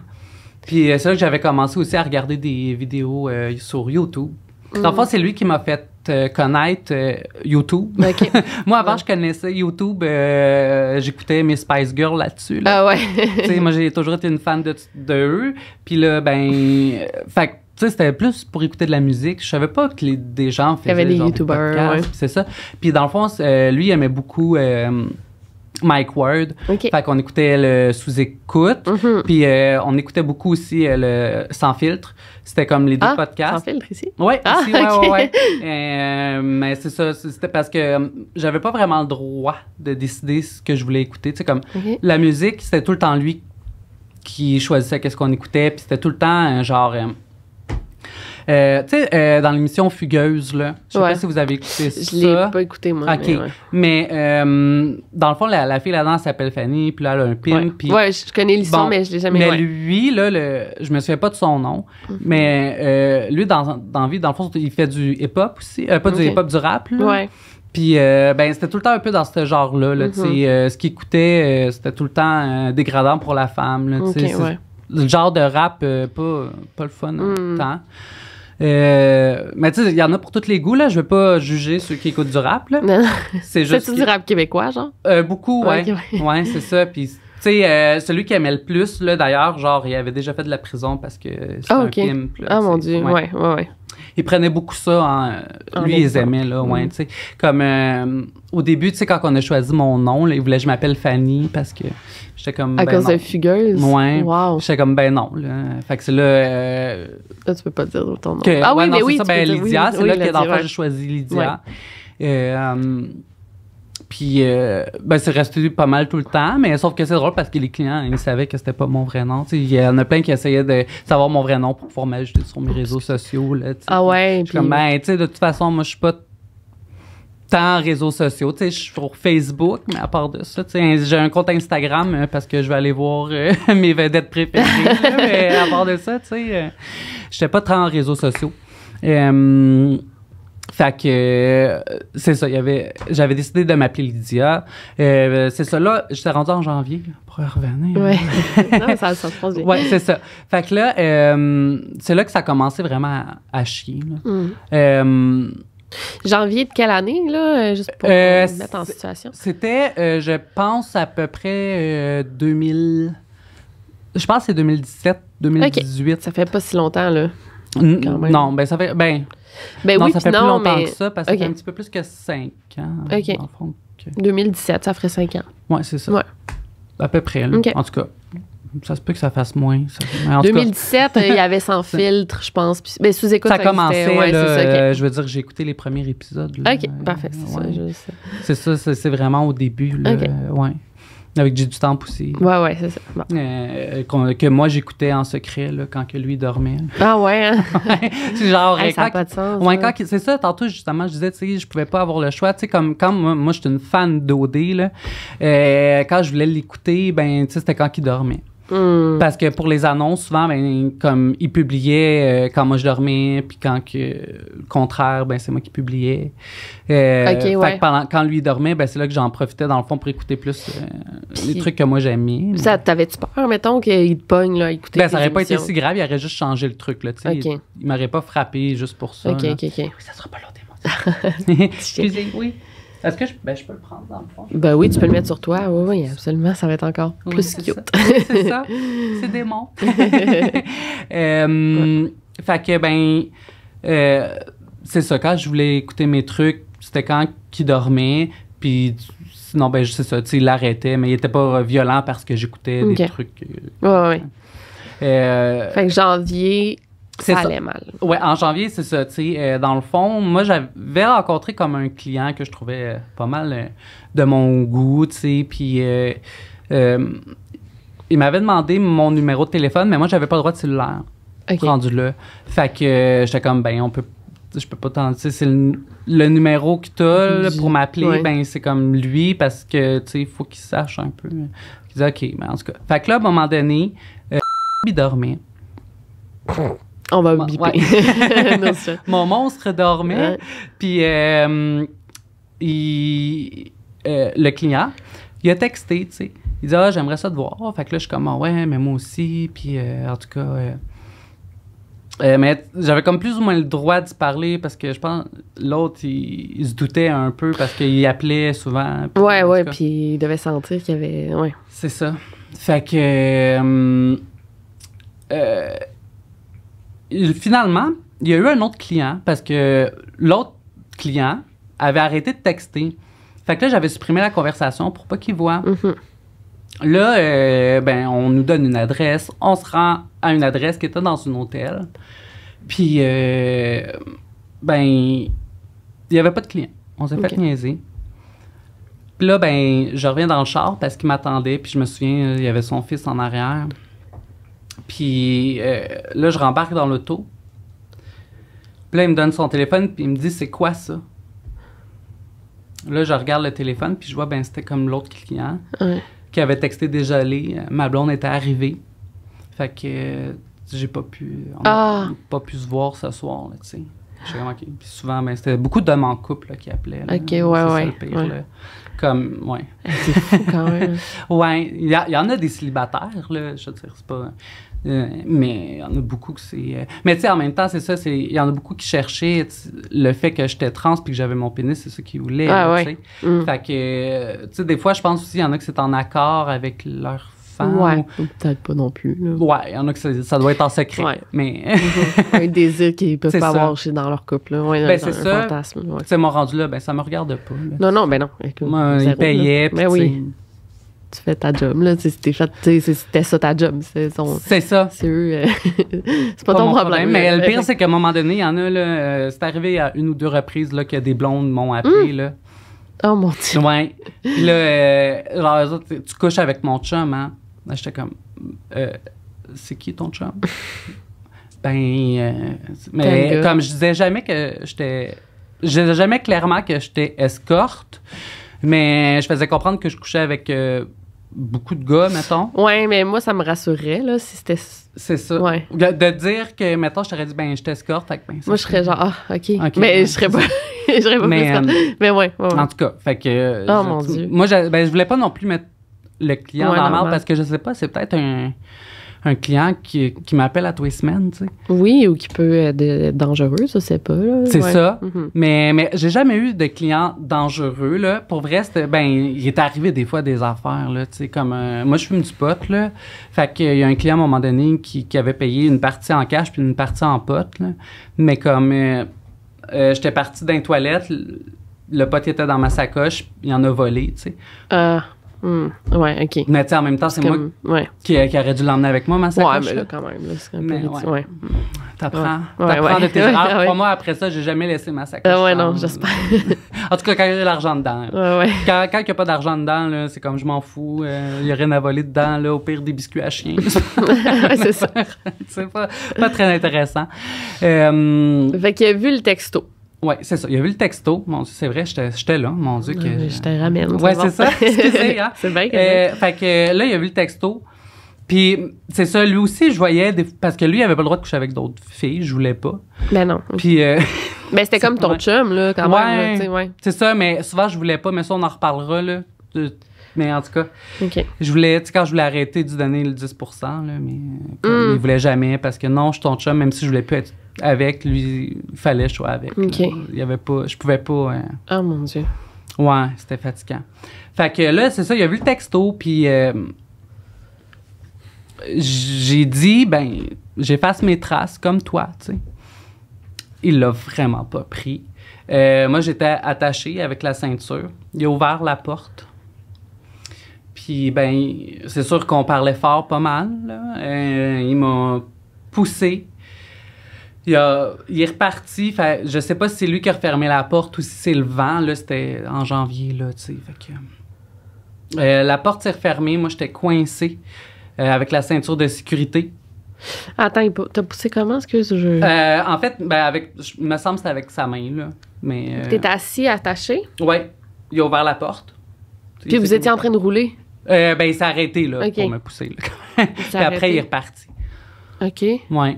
Puis euh, c'est là que j'avais commencé aussi à regarder des vidéos euh, sur YouTube. enfin mm. c'est lui qui m'a fait connaître YouTube. moi, avant, je connaissais YouTube. J'écoutais mes Spice Girls là-dessus. Là. Ah ouais. moi, j'ai toujours été une fan de, de eux. Puis là, ben, fait c'était plus pour écouter de la musique. Je savais pas que les, des gens faisaient Il y avait des Youtubers. c'est ça. Puis dans le fond, euh, lui il aimait beaucoup euh, Mike Ward. Fait qu'on écoutait le sous-écoute. Mhm. Puis euh, on écoutait beaucoup aussi le Sans filtre. C'était comme les deux ah, Sans filtre ici? Oui, ah, ici, ouais, ouais, mais c'est ça, c'était parce que j'avais pas vraiment le droit de décider ce que je voulais écouter. Tu sais, comme la musique, c'était tout le temps lui qui choisissait qu'est-ce qu'on écoutait. Puis c'était tout le temps un genre euh, tu sais, euh, dans l'émission Fugueuse, là, je sais pas si vous avez écouté ça. Je l'ai pas écouté, moi. OK. Mais, euh, dans le fond, la, fille là-dedans s'appelle Fanny, puis là, elle a un pin. Oui, ouais je connais l'histoire, mais je l'ai jamais Mais lui, là, le, je me souviens pas de son nom, mhm. mais euh, lui, dans, dans vie, dans le fond, il fait du hip-hop aussi. pas du hip-hop, du rap, là. Ouais. Puis, ben, c'était tout le temps un peu dans ce genre-là. Là, mm ce qu'il écoutait, c'était tout le temps dégradant pour la femme. Là, sais Le genre de rap, pas, pas le fun mm. Euh, mais tu sais, il y en a pour tous les goûts, là. Je veux pas juger ceux qui écoutent du rap, là. C'est juste. C'est du rap québécois, genre? Euh, beaucoup, ouais. ouais, c'est ça. Puis tu sais, euh, celui qui aimait le plus, là, d'ailleurs, genre, il avait déjà fait de la prison parce que c'est ah, un ah, mon Dieu, ouais, ouais. ouais il prenait beaucoup ça. lui, ils aimaient, là, ouais, mm. tu sais. Comme euh, au début, tu sais, quand on a choisi mon nom, il voulait que je m'appelle Fanny parce que j'étais comme. À ben cause fugueuse? Ouais. Wow. J'étais comme, ben non, là. Fait que c'est là. Euh, là, tu peux pas dire ton nom. ah oui, mais oui. Ça, ben, Lydia, c'est là que, j'ai choisi Lydia. Euh, hum, puis, euh, ben, c'est resté pas mal tout le temps, mais sauf que c'est drôle parce que les clients, ils savaient que c'était pas mon vrai nom. Il y en a plein qui essayaient de savoir mon vrai nom pour pouvoir m'ajouter sur mes réseaux sociaux. Là, ah ouais? Puis... Comme, ben, de toute façon, moi, je suis pas tant réseaux sociaux. Tu sais, je suis sur Facebook, mais à part de ça, tu sais, j'ai un compte Instagram euh, parce que je vais aller voir euh, mes vedettes préférées. mais à part de ça, tu sais, j'étais pas tant en réseaux sociaux. Euh, fait que, euh, c'est ça, y avait, j'avais décidé de m'appeler Lydia. Euh, c'est ça, là, j'étais rendue en janvier, pour revenir. Ouais, non, ça, se passe bien. Ouais, c'est ça. Fait que là, euh, c'est là que ça a commencé vraiment à, chier. Mm. janvier de quelle année, là, juste pour mettre en situation? C'était, je pense, à peu près 2000. Je pense que c'est 2017, 2018. Ça fait pas si longtemps, là. non, ben ça fait. Ben, ben oui, ça fait non, plus longtemps mais... que ça, parce que c'est un petit peu plus que 5 ans. OK. fond, 2017, ça ferait 5 ans. Oui, c'est ça. Ouais. À peu près, là. En tout cas, ça se peut que ça fasse moins. Ça. En 2017, euh, il y avait Sans filtre, je pense. Puis, ben, sous écoute, ça, ça commençait. ça, je veux dire, j'ai écouté les premiers épisodes. Là, OK, parfait, c'est ça. C'est ça, c'est vraiment au début. Là, ouais. Avec du temps aussi. Ouais, ouais, c'est ça. Euh, que moi, j'écoutais en secret quand lui dormait. Ah ouais? Hein? c'est genre. Euh, ça n'a pas de sens. c'est ça, tantôt, justement, je disais, tu sais, je pouvais pas avoir le choix. Tu sais, comme quand moi, moi je suis une fan d'OD, euh, quand je voulais l'écouter, ben, tu sais, c'était quand il dormait. Hmm. Parce que pour les annonces, souvent, ben, comme il publiait euh, quand moi je dormais, puis quand que, le contraire, ben, c'est moi qui publiais. Euh, quand lui dormait, ben, c'est là que j'en profitais, dans le fond, pour écouter plus euh, les trucs que moi j'aimais. Ça, t'avais-tu peur, mettons, qu'il te pogne, là, écouter? Ben, ça aurait pas été si grave, il aurait juste changé le truc, là, Il, ne m'aurait pas frappé juste pour ça. OK, OK, ça sera pas l'autre oui. Est-ce que je, ben, je peux le prendre dans le fond? Ben oui, tu peux le mettre sur toi. Oui, oui, absolument. Ça va être encore plus cute. C'est ça. C'est des euh, Fait que, ben, euh, c'est ça. Quand je voulais écouter mes trucs, c'était quand il dormait. Puis sinon, ben, c'est ça. Tu sais, il l'arrêtait, mais il était pas violent parce que j'écoutais des trucs. ouais, ouais. Euh, fait que janvier, ça, allait mal. Ouais, en janvier, c'est ça. Euh, dans le fond, moi, j'avais rencontré comme un client que je trouvais euh, pas mal euh, de mon goût, tu puis il m'avait demandé mon numéro de téléphone, mais moi, j'avais pas le droit de cellulaire. Rendu là. Fait que j'étais comme, ben, on peut je peux pas t'en dire, c'est le, numéro que as pour m'appeler, ben c'est comme lui parce que, tu sais, faut qu'il sache un peu. Il dit, OK, mais ben, en tout cas. Fait que là, à un moment donné, il dormait. On va biper. Mon monstre dormait, puis euh, il, euh, le client, il a texté, tu sais. Il dit Ah, j'aimerais ça te voir. Fait que là, je suis comme ah Ouais, mais moi aussi. Puis euh, en tout cas. mais j'avais comme plus ou moins le droit d'y parler parce que je pense l'autre il, se doutait un peu parce qu'il appelait souvent. ouais, ouais, puis il devait sentir qu'il y avait. Ouais. C'est ça. Fait que. Euh, finalement, il y a eu un autre client parce que l'autre client avait arrêté de texter. Fait que là, j'avais supprimé la conversation pour pas qu'il voit. Mhm. Là, euh, ben, on nous donne une adresse. On se rend à une adresse qui était dans un hôtel. Puis, euh, ben, il n'y avait pas de client. On s'est fait niaiser. Puis là, ben, je reviens dans le char parce qu'il m'attendait. Puis je me souviens, il y avait son fils en arrière. Puis euh, là, je rembarque dans l'auto. Puis là, il me donne son téléphone, puis il me dit c'est quoi ça? Là, je regarde le téléphone, puis je vois, ben c'était comme l'autre client qui avait texté déjà les. Euh, ma blonde était arrivée. Fait que euh, j'ai pas pu. Ah! pas pu se voir ce soir, tu sais. Puis souvent, ben, c'était beaucoup d'hommes en couple qui appelaient. OK, ouais, ouais. le pire, Comme, ouais. C'est fou quand même. ouais, il y, en a des célibataires, là, je veux dire, c'est pas. Euh, mais il y en a beaucoup que c'est. Euh, mais tu sais, en même temps, c'est ça, il y en a beaucoup qui cherchaient le fait que j'étais trans puis que j'avais mon pénis, c'est ça qu'ils voulaient. Ah, ouais. Mm. Fait que, euh, tu sais, des fois, je pense aussi, il y en a que c'est en accord avec leur Ouais. Peut-être pas non plus. Ouais, il y en a que ça, doit être en secret. Ouais. Mais. un désir qu'ils peuvent pas avoir chez, dans leur couple. ben, c'est ça. C'est mon rendu là, ben ça me regarde pas. Non, non, ben non. Moi, ils payaient. Mais oui. Tu fais ta job, là. C'était ça ta job. C'est ça. C'est eux. Euh, c'est pas, ton problème. Mais le pire, c'est qu'à un moment donné, il y en a, là. Euh, c'est arrivé à une ou deux reprises, là, que des blondes m'ont appelé, hum. là. Oh mon Dieu. Ouais. Là, euh, tu couches avec mon chum, hein? j'étais comme, euh, c'est qui ton chum? ben, euh, mais comme je disais jamais que j'étais. Je disais jamais clairement que j'étais escorte, mais je faisais comprendre que je couchais avec euh, beaucoup de gars, mettons. Ouais, mais moi, ça me rassurait, là, si c'était. C'est ça. De, dire que, mettons, je t'aurais dit, ben, je t'escorte, ben, Moi, je serais genre, ah, OK. mais je serais pas. je serais pas mais, euh, mais ouais, ouais, En tout cas, fait que. Oh mon Dieu. Moi, je, ben, je voulais pas non plus mettre le client ouais, dans parce que je sais pas, c'est peut-être un, client qui, m'appelle à tous les semaines, tu sais. Oui, ou qui peut être dangereux, ça, c'est pas. C'est ça. Mm-hmm. Mais, mais j'ai jamais eu de client dangereux, là. Pour vrai, c'était, ben, il est arrivé des fois des affaires, là, tu sais, comme, euh, moi, je fume du pot, là. Fait qu'il y a un client, à un moment donné, qui, avait payé une partie en cash puis une partie en pot, là. Mais comme, euh, euh, j'étais parti d'un toilette, le pote était dans ma sacoche, il en a volé, tu sais. Ah oui, hmm. Ouais, OK. Mais tu sais, en même temps, c'est moi qui, aurais dû l'emmener avec moi, ma sacoche. Ouais, mais là, quand même. c'est un peu mais, T'apprends. T'apprends de tes erreurs. Pour moi, après ça, j'ai jamais laissé ma sacoche. Euh, ouais, non, j'espère. en tout cas, quand il y a l'argent dedans. Quand, quand il n'y a pas d'argent dedans, c'est comme je m'en fous. Il euh, y n'y a rien à voler dedans. Là, au pire, des biscuits à chien. c'est ça. c'est pas, pas, très intéressant. Euh, fait que, vu le texto, oui, c'est ça. Il y vu le texto. Mon c'est vrai, j'étais là. Mon Dieu, que. je te ramène. Oui, c'est ça. Hein. c'est vrai que euh, Fait que là, il y a eu le texto. Puis, c'est ça, lui aussi, je voyais. Parce que lui, il avait pas le droit de coucher avec d'autres filles. Je voulais pas. Mais ben non. Puis. Euh... mais ben, c'était comme ton chum, là, quand même. Oui, C'est ça, mais souvent, je voulais pas. Mais ça, on en reparlera, là. Mais en tout cas, je voulais, tu quand je voulais arrêter de donner le 10 là, mais euh, mm. il voulait jamais parce que non, je suis ton chum, même si je voulais plus être avec lui, il fallait choisir avec. Il y avait pas, je pouvais pas. Oh mon Dieu. Ouais, c'était fatigant. Fait que là, c'est ça, il a vu le texto, puis euh, j'ai dit, ben, j'efface mes traces comme toi, tu sais. Il l'a vraiment pas pris. Euh, moi, j'étais attachée avec la ceinture. Il a ouvert la porte. Puis, ben, c'est sûr qu'on parlait fort pas mal. il m'a poussé il, est reparti. je sais pas si c'est lui qui a refermé la porte ou si c'est le vent. Là, c'était en janvier, euh, la porte s'est refermée. Moi, j'étais coincée euh, avec la ceinture de sécurité. Attends, t'as poussé comment, Je... Euh, en fait, ben avec, me semble que c'est avec sa main, là. Mais... T'es assis, attaché? Oui. Il a ouvert la porte. Puis vous étiez en train de rouler? ben, il s'est arrêté, pour me pousser, Puis après, il est reparti. OK. Ouais.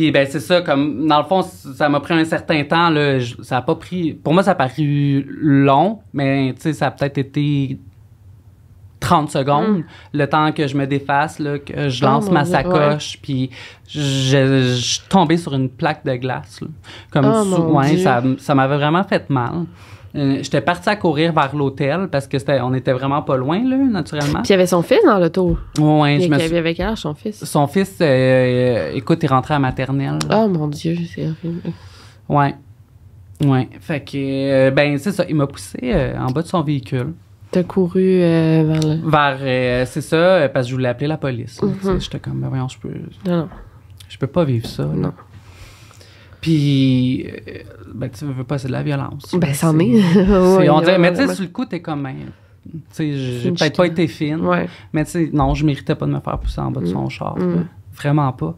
Puis ben c'est ça, comme dans le fond, ça m'a pris un certain temps. Là, ça a pas pris. Pour moi, ça a paru long, mais tu ça a peut-être été 30 secondes, mm. le temps que je me défasse, là, que je lance oh ma sacoche, puis je, suis tombé sur une plaque de glace. comme oh ça, ça m'avait vraiment fait mal. Euh, j'étais parti à courir vers l'hôtel parce que c'était, on était vraiment pas loin, là, naturellement. Puis il y avait son fils dans l'auto. Oui, je me suis... Il avait quel âge, son fils? Son fils, euh, euh, écoute, est rentré à maternelle. Oh mon Dieu, c'est horrible. Ouais. Ouais. Fait que, ben, c'est ça. Il m'a poussé en bas de son véhicule. T'as couru vers le... Vers, c'est ça, parce que je voulais appeler la police. Mm-hmm. J'étais comme, ben, voyons, je peux... Non, Je peux pas vivre ça. Non. Puis, euh, ben, tu veux pas, c'est de la violence. Ben, c'en est. est mais tu sais, sur le coup, t'es comme, ben, j'ai peut-être pas été fine. Mais tu sais, non, je méritais pas de me faire pousser en bas de mm. son char. Mm. Vraiment pas.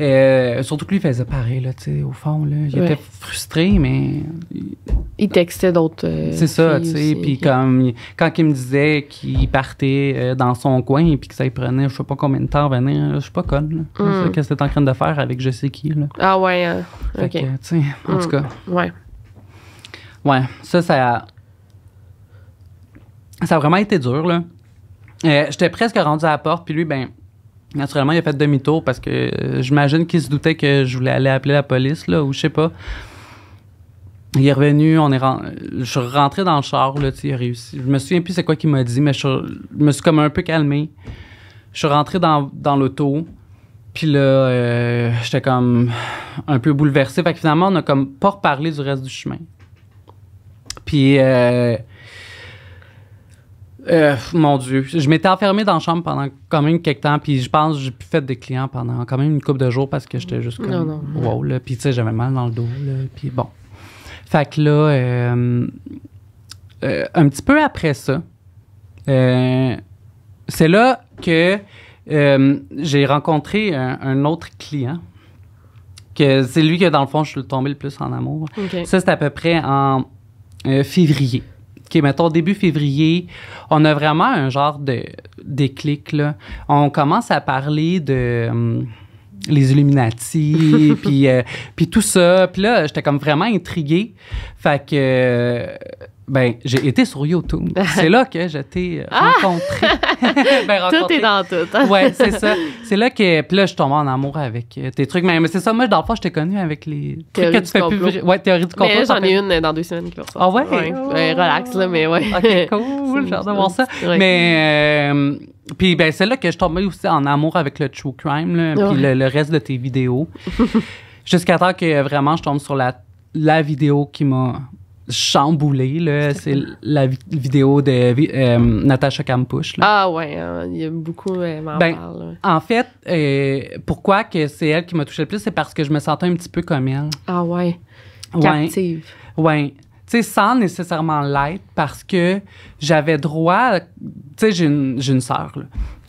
Euh, surtout que lui faisait pareil, là, tu sais, au fond. Là. Il était frustré, mais. Il textait d'autres. Euh, c'est ça, tu sais. Puis comme, quand il me disait qu'il partait euh, dans son coin et que ça y prenait, je sais pas combien de temps à venir, je suis pas conne. Qu'est-ce mm. que était en train de faire avec je sais qui, là. Ah ouais, hein. OK. en tout mm. cas. Ouais. Ouais, ça, ça. Ça a vraiment été dur, là. J'étais presque rendu à la porte, puis lui, ben Naturellement, il a fait demi-tour parce que euh, j'imagine qu'il se doutait que je voulais aller appeler la police, là, ou je sais pas. Il est revenu, on est je suis rentré dans le char, là, il a réussi. Je me souviens plus c'est quoi qu'il m'a dit, mais je, me suis comme un peu calmé. Je suis rentré dans, dans l'auto, puis là, euh, j'étais comme un peu bouleversé. Fait que finalement, on a comme pas reparlé du reste du chemin. Puis euh, euh, mon Dieu. Je m'étais enfermé dans la chambre pendant quand même quelques temps. Puis je pense que j'ai pu faire des clients pendant quand même une couple de jours parce que j'étais juste comme. Non, Wow, là. Puis tu sais, j'avais mal dans le dos, Puis bon. Fait que là, euh, euh, un petit peu après ça, c'est là que j'ai rencontré un, autre client. que C'est lui que, dans le fond, je suis tombé le plus en amour. Ça, c'est à peu près en février. OK, Mettons, début février, on a vraiment un genre de déclic. On commence à parler de. Hum, les Illuminati, euh, puis, tout ça. Puis là, j'étais comme vraiment intriguée. Fait que ben, j'ai été sur YouTube. c'est là que je t'ai euh, ah! rencontré. Ben, tout est dans tout. Hein. ouais, c'est ça. C'est là que. Puis là, je tombe en amour avec euh, tes trucs. Mais, c'est ça, moi, dans le fond, je t'ai connu avec les trucs que tu fais plus. Ouais, théorie du complot. J'en ai une euh, dans deux semaines qui va Ah ouais? relax, là, mais ouais. OK, cool. J'ai hâte de voir ça. Mais. puis ben, c'est là que je tombée aussi en amour avec le true crime, là, puis le, reste de tes vidéos. Jusqu'à temps que vraiment je tombe sur la, la vidéo qui m'a chamboulé. Là. C'est la vidéo de euh, Natasha Kampush. Ah ouais, hein. il y a beaucoup m'en ben, parle. En fait, euh, pourquoi que c'est elle qui m'a touchée le plus, c'est parce que je me sentais un petit peu comme elle. Ah ouais, captive. Ouais. Tu sais, sans nécessairement l'être, parce que j'avais droit... Tu sais, j'ai une, j'ai sœur,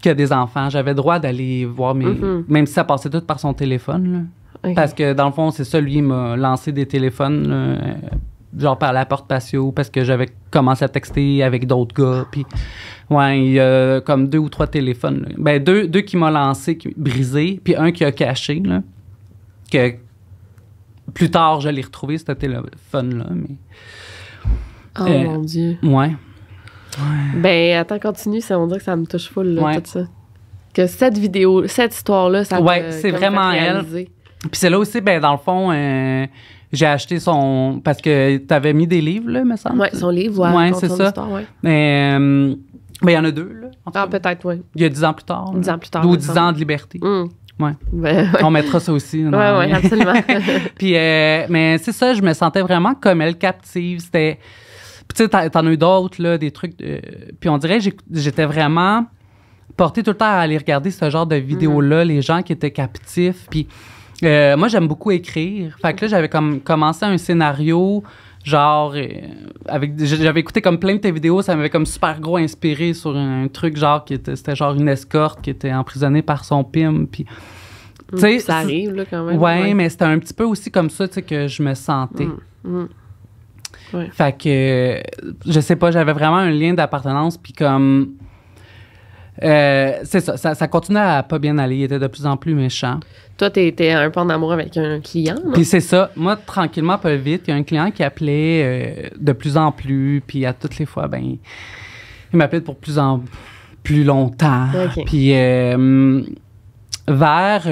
qui a des enfants. J'avais droit d'aller voir mes... Mm-hmm. Même si ça passait tout par son téléphone, Parce que dans le fond, c'est ça, lui, m'a lancé des téléphones genre par la porte patio parce que j'avais commencé à texter avec d'autres gars. Puis, ouais, il y a comme deux ou trois téléphones. Ben, deux, deux qui m'ont lancé, qui, brisé, puis un qui a caché, là. Que plus tard, je l'ai retrouvé, ce téléphone-là. Mais... Oh euh, mon Dieu. Ouais. Ben, attends, continue, ça, on dirait que ça me touche full, là, tout ça. Que cette vidéo, cette histoire-là, ça Ouais, c'est vraiment elle. Puis c'est là aussi, ben, dans le fond, euh, j'ai acheté son. Parce que tu avais mis des livres, là, me semble. Oui, son livre, ouais. Oui, c'est ça. Mais euh, ben, il y en a deux, là. ah, peut-être, oui. Il y a dix ans plus tard. Dix ans plus tard. Ou dix ans de liberté. Hmm. Oui. Ben, on mettra ça aussi. Oui, oui, absolument. Puis, euh, mais c'est ça, je me sentais vraiment comme elle captive. C'était. Puis, tu sais, t'en as eu d'autres, là, des trucs. puis, on dirait, j'étais vraiment portée tout le temps à aller regarder ce genre de hmm. vidéos-là, les gens qui étaient captifs. Puis, moi, j'aime beaucoup écrire. Fait que là, j'avais comme commencé un scénario, genre, euh, avec, j'avais écouté comme plein de tes vidéos, ça m'avait comme super gros inspiré sur un, truc, genre, qui était, c'était genre une escorte qui était emprisonnée par son pim, puis... Mm, ça arrive, là, quand même. Ouais, mais c'était un petit peu aussi comme ça, tu sais, que je me sentais. Mm, mm. Fait que, je sais pas, j'avais vraiment un lien d'appartenance, puis comme euh, c'est ça, ça, continuait à pas bien aller. Il était de plus en plus méchant. Toi, tu étais un peu en amour avec un client, non? Puis c'est ça. Moi, tranquillement, pas vite, il y a un client qui appelait euh, de plus en plus, puis à toutes les fois, ben, il m'appelait pour plus en plus longtemps. Puis euh, vers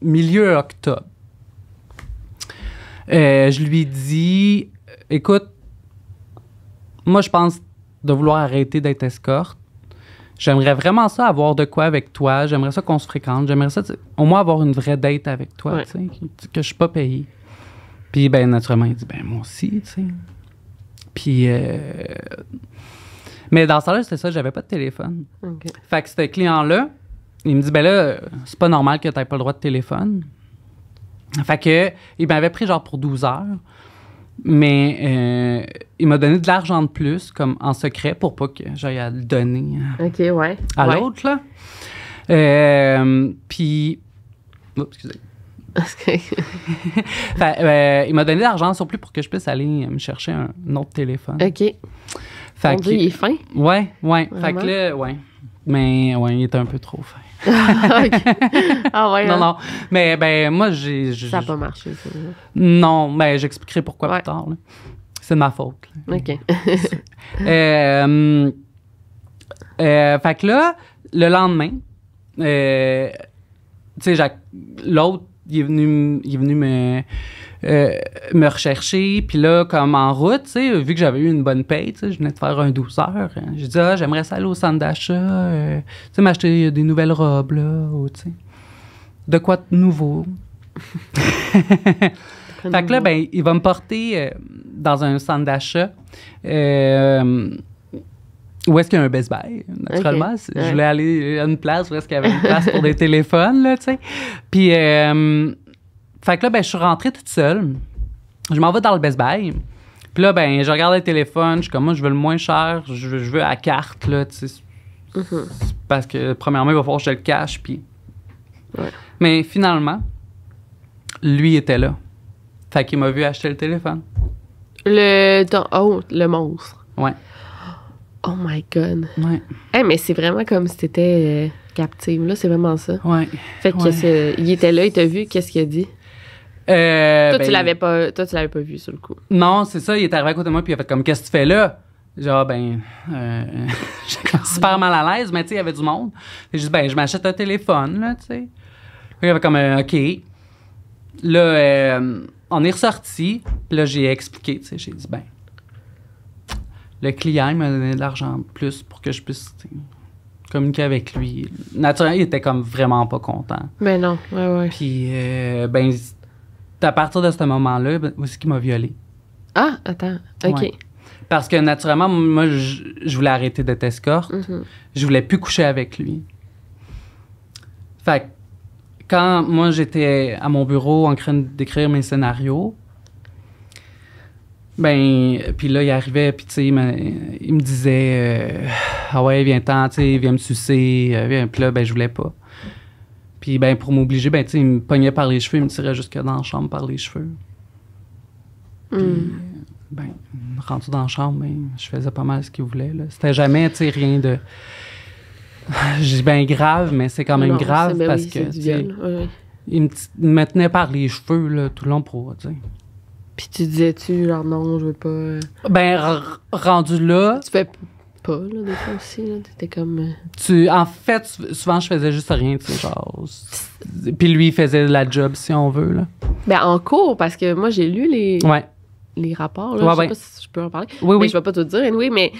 milieu octobre, je lui dis, écoute, moi, je pense de vouloir arrêter d'être escorte j'aimerais vraiment ça avoir de quoi avec toi, j'aimerais ça qu'on se fréquente, j'aimerais ça au moins avoir une vraie date avec toi, que, que je suis pas payé. Puis ben naturellement il dit ben moi aussi, tu sais. Puis euh, mais dans ce là c'était ça, j'avais pas de téléphone. Fait que ce client-là, il me dit ben là, c'est pas normal que tu pas le droit de téléphone. Fait que il m'avait pris genre pour 12 heures. Mais euh, il m'a donné de l'argent de plus, comme en secret, pour pas que j'aille le donner euh, à l'autre. là. Euh, puis. excusez. il m'a donné de l'argent surtout plus pour que je puisse aller me chercher un, autre téléphone. OK. Fait dit il est fin. Ouais, ouais. Fait que Mais ouais, il est un peu trop fin. Ah non, hein? non. Mais ben moi, j'ai. Ça n'a pas marché, Non, mais ben, j'expliquerai pourquoi plus tard. C'est de ma faute. OK. Euh, euh, fait que là, le lendemain, euh, tu sais, l'autre, est venu, il est venu me euh, me rechercher. Puis là, comme en route, tu sais, vu que j'avais eu une bonne paye, je venais de faire un douceur. Euh, j'ai dit, ah, j'aimerais ça aller au centre d'achat, euh, tu sais, m'acheter des nouvelles robes, là, ou, de quoi de nouveau. fait que là, ben, il va me porter dans un centre d'achat. où est-ce qu'il y a un Best Buy, naturellement. Je voulais aller à une place où est-ce qu'il y avait une place pour des téléphones, là, tu sais. Puis, euh, fait que là, ben, je suis rentrée toute seule. Je m'en vais dans le Best Buy. Puis là, ben, je regarde le téléphone. Je suis comme, moi, je veux le moins cher. Je, veux à carte, là, tu sais. Mhm. Parce que, premièrement, il va falloir acheter le cache, puis... Mais finalement, lui était là. Fait qu'il m'a vu acheter le téléphone. Le... Oh, le monstre. Ouais. Oh my God. Ouais. Hey, mais c'est vraiment comme si t'étais euh, captive, là. C'est vraiment ça. Ouais. Fait que il était là, il t'a vu, qu'est-ce qu'il a dit? Euh, toi, tu ben, l'avais pas, toi, tu l'avais pas vu sur le coup. Non, c'est ça. Il est arrivé à côté de moi, puis il a fait comme, qu'est-ce que tu fais là? Genre, ben, euh, super mal à l'aise, mais tu sais, il y avait du monde. J'ai dit, ben, je m'achète un téléphone, là, tu sais. Il avait comme, euh, OK. Là, euh, on est ressorti, puis là, j'ai expliqué, tu sais, j'ai dit, ben, le client m'a donné de l'argent en plus pour que je puisse communiquer avec lui. Naturellement, il était comme vraiment pas content. Mais non, ouais, ouais. Puis, ben, à partir de ce moment-là, ben, où qu'il m'a violée. Ah, attends. OK. Parce que naturellement, moi, je, voulais arrêter d'être escorte. Mm-hmm. Je voulais plus coucher avec lui. Fait quand moi, j'étais à mon bureau en train d'écrire mes scénarios, ben, puis là, il arrivait, puis tu sais, il, me disait euh, Ah ouais, viens-t'en, tu sais, viens me sucer. Euh, viens. Puis là, ben, je voulais pas. Puis ben pour m'obliger, ben tu il me pognait par les cheveux, il me tirait jusque dans la chambre par les cheveux. Hmm. Euh, ben, rendu dans la chambre, ben, je faisais pas mal ce qu'il voulait. C'était jamais, tu rien de. grave, mais c'est quand même grave ben parce que. il, me tenait par les cheveux là, tout le long pour. sais. Puis tu disais-tu, genre non, je veux pas. Euh, ben, rendu là. Tu fais pas, là, des fois aussi. Là, t'étais comme. Euh, tu, en fait, souvent, je faisais juste rien, tu sais, genre. Puis lui, il faisait la job, si on veut, là. Ben, en cours, parce que moi, j'ai lu les. Les rapports, là. je sais pas si je peux en parler. Oui, mais Je vais pas tout dire, oui, mais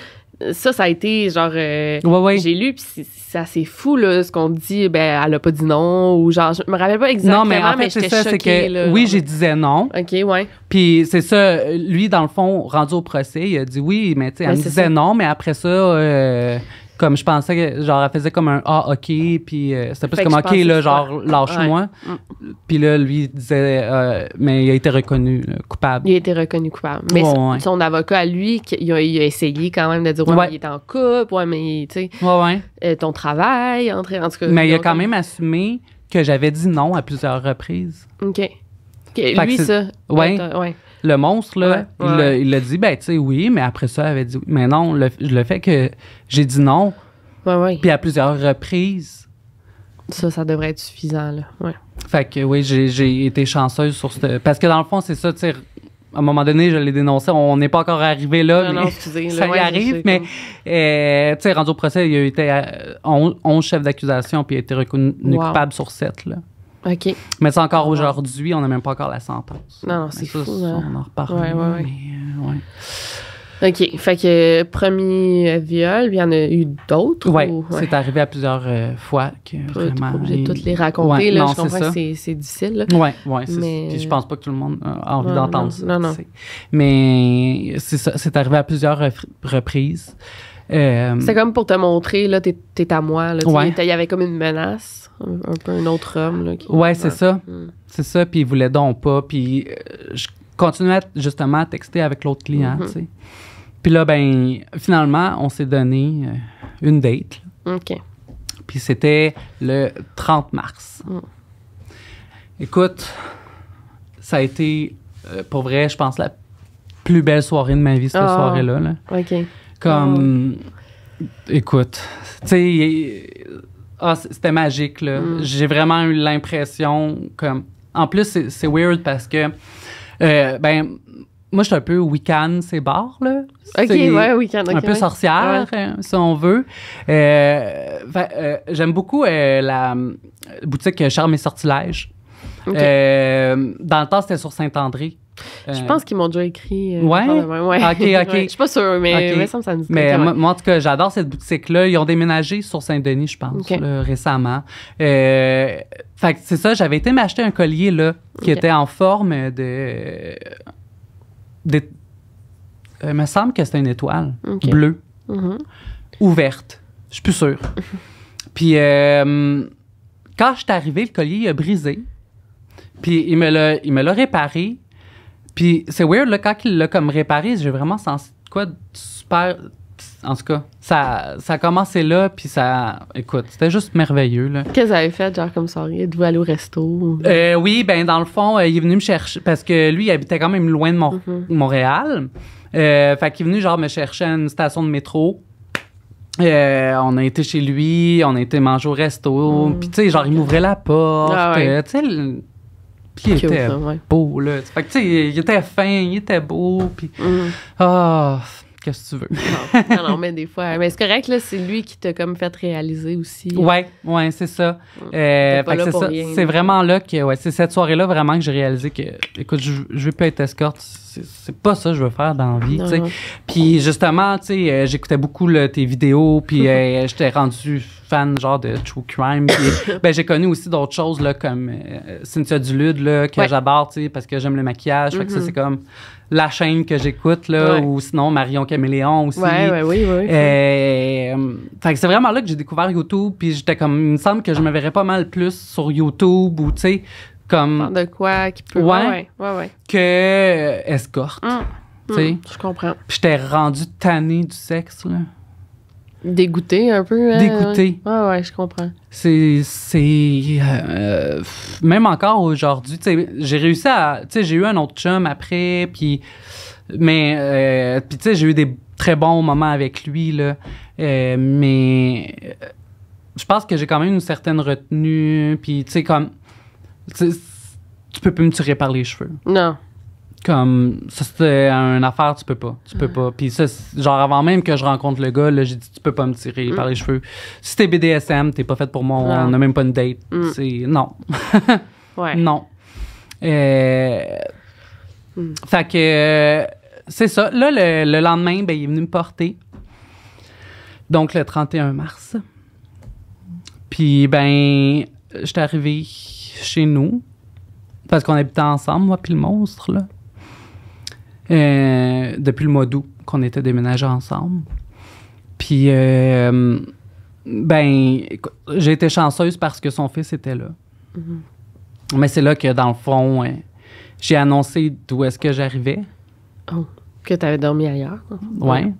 ça, ça a été genre. Euh, j'ai lu, puis c'est assez fou, là, ce qu'on dit. Ben, elle a pas dit non, ou genre, je me rappelle pas exactement. Non, mais en fait, c'est ça, c'est que. oui, j'ai disais non. OK, ouais. Puis c'est ça, lui, dans le fond, rendu au procès, il a dit oui, mais tu sais, ben, elle me disait non, mais après ça. Euh, comme je pensais que, genre, elle faisait comme un Ah, ok, puis euh, c'était plus comme Ok, là, genre, lâche-moi. Mm. Puis là, lui disait, euh, mais il a été reconnu coupable. Il a été reconnu coupable. Mais son, avocat, à lui, il a, essayé quand même de dire Ouais, mais il est en couple, ouais, mais tu sais, euh, ton travail, en, en tout cas. Mais il a quand hein. même assumé que j'avais dit non à plusieurs reprises. OK. lui, ça. Ouais. ouais le monstre, là, Il, l'a dit, ben, tu sais, oui, mais après ça, il avait dit, mais non, le, fait que j'ai dit non, puis à plusieurs reprises. Ça, ça devrait être suffisant, là. Fait que oui, j'ai été chanceuse sur ce. Parce que dans le fond, c'est ça, tu sais, à un moment donné, je l'ai dénoncé. On n'est pas encore arrivé là. mais ça y arrive, mais euh, tu sais, rendu au procès, il y a été 11 euh, chefs d'accusation puis il a été reconnu coupable sur 7. Là. OK. Mais c'est encore aujourd'hui, on n'a même pas encore la sentence. Non, non c'est fou. Hein. On en reparle. Ouais, ouais, euh, ouais. OK. Fait que premier viol, il y en a eu d'autres? Oui, c'est arrivé à plusieurs euh, fois. que vraiment, pas obligé de toutes les raconter. Là, non, je comprends que c'est difficile. Oui, oui. Mais... Puis je pense pas que tout le monde a envie d'entendre ça. Non, non. Mais c'est ça, c'est arrivé à plusieurs reprises. Euh, c'est comme pour te montrer, là, t'es, es à moi. Il y avait comme une menace, un, peu un autre homme. Là, ouais, c'est ça. Hmm. C'est ça, puis il voulait donc pas. Puis euh, je continuais justement à texter avec l'autre client, mhm. Puis là, ben, finalement, on s'est donné euh, une date. OK. Puis c'était le 30 mars. Hmm. Écoute, ça a été, pour vrai, je pense, la plus belle soirée de ma vie, cette ah. soirée-là. Là. OK. Comme, écoute, tu sais, ah, c'était magique, là. Mm. J'ai vraiment eu l'impression, comme, en plus, c'est weird parce que, euh, ben, moi, je suis un peu Wiccan, ces bar, là. OK, ouais, Wiccan, OK. Un peu sorcière, euh, si on veut. Euh, j'aime beaucoup la boutique Charme et Sortilège. dans le temps, c'était sur Saint-André. Euh, je pense qu'ils m'ont déjà écrit. Euh, ouais? OK, OK. je suis pas sûre, mais, ça, me dit Mais en tout cas, j'adore cette boutique-là. Ils ont déménagé sur Saint-Denis, je pense, récemment. Euh, c'est ça, j'avais été m'acheter un collier, là, qui était en forme de. il me semble que c'était une étoile bleue, mm-hmm. ouverte. Je suis plus sûre. Puis, quand je suis arrivé, le collier, il a brisé. Puis, il me l'a réparé puis c'est weird, là, quand il l'a comme réparé, j'ai vraiment senti quoi de super. En tout cas, ça, ça a commencé là, puis ça. Écoute, c'était juste merveilleux, là. Qu'est-ce que vous avez fait, genre, comme soirée, Êtes-vous au resto? Euh, oui, ben, dans le fond, euh, il est venu me chercher, parce que lui, il habitait quand même loin de mhm. Montréal. Euh, fait qu'il est venu, genre, me chercher à une station de métro. on a été chez lui, on a été manger au resto, Pis, mhm. puis tu sais, genre, il m'ouvrait la porte, ah tu sais, puis il était hein, beau, là. Fait que, tu sais, il était fin, il était beau, puis... Mm. Ah, qu'est-ce que tu veux? non, mais des fois... Mais c'est correct, là, c'est lui qui t'a comme fait réaliser aussi. Ouais, ouais, c'est ça. Mm. Euh, c'est ça. C'est vraiment là que... Ouais, c'est cette soirée-là, vraiment, que j'ai réalisé que... Écoute, je, je veux pas être escorte, c'est pas ça que je veux faire dans la vie, tu sais. Puis justement, tu sais, euh, j'écoutais beaucoup tes vidéos, puis je mm-hmm. euh, j'étais rendu genre de true crime. ben, j'ai connu aussi d'autres choses là, comme euh, Cynthia Dulude là, que j'aborde parce que j'aime le maquillage. ça, mm-hmm. c'est comme la chaîne que j'écoute, là, ou sinon Marion Caméléon aussi. Euh, c'est vraiment là que j'ai découvert YouTube, puis j'étais comme, il me semble que je me verrais pas mal plus sur YouTube, ou tu sais, comme. De quoi, qui peut. Ouais, ouais, Que euh, escorte. Mm. Mm. je comprends. j'étais rendu tanné du sexe, là. Dégoûté un peu. Hein? Dégoûté. Ouais, ouais, je comprends. C'est. Euh, même encore aujourd'hui, j'ai réussi à. Tu sais, j'ai eu un autre chum après, puis. Mais. Euh, tu sais, j'ai eu des très bons moments avec lui, là. Euh, mais. je pense que j'ai quand même une certaine retenue, puis, tu sais, comme. tu peux plus me tirer par les cheveux. Non comme ça c'était une affaire tu peux pas tu peux pas puis ça genre avant même que je rencontre le gars là j'ai dit tu peux pas me tirer mm. par les cheveux si t'es BDSM t'es pas faite pour moi on a même pas une date mm. c'est non ouais. non euh, mm. fait que euh, c'est ça là le, lendemain ben il est venu me porter donc le 31 mars puis ben j'étais arrivée chez nous parce qu'on habitait ensemble moi puis le monstre là euh, depuis le mois d'août qu'on était déménagés ensemble. Puis, euh, ben, j'ai été chanceuse parce que son fils était là. Mm-hmm. Mais c'est là que, dans le fond, euh, j'ai annoncé d'où est-ce que j'arrivais. Oh, que tu avais dormi ailleurs. Ouais.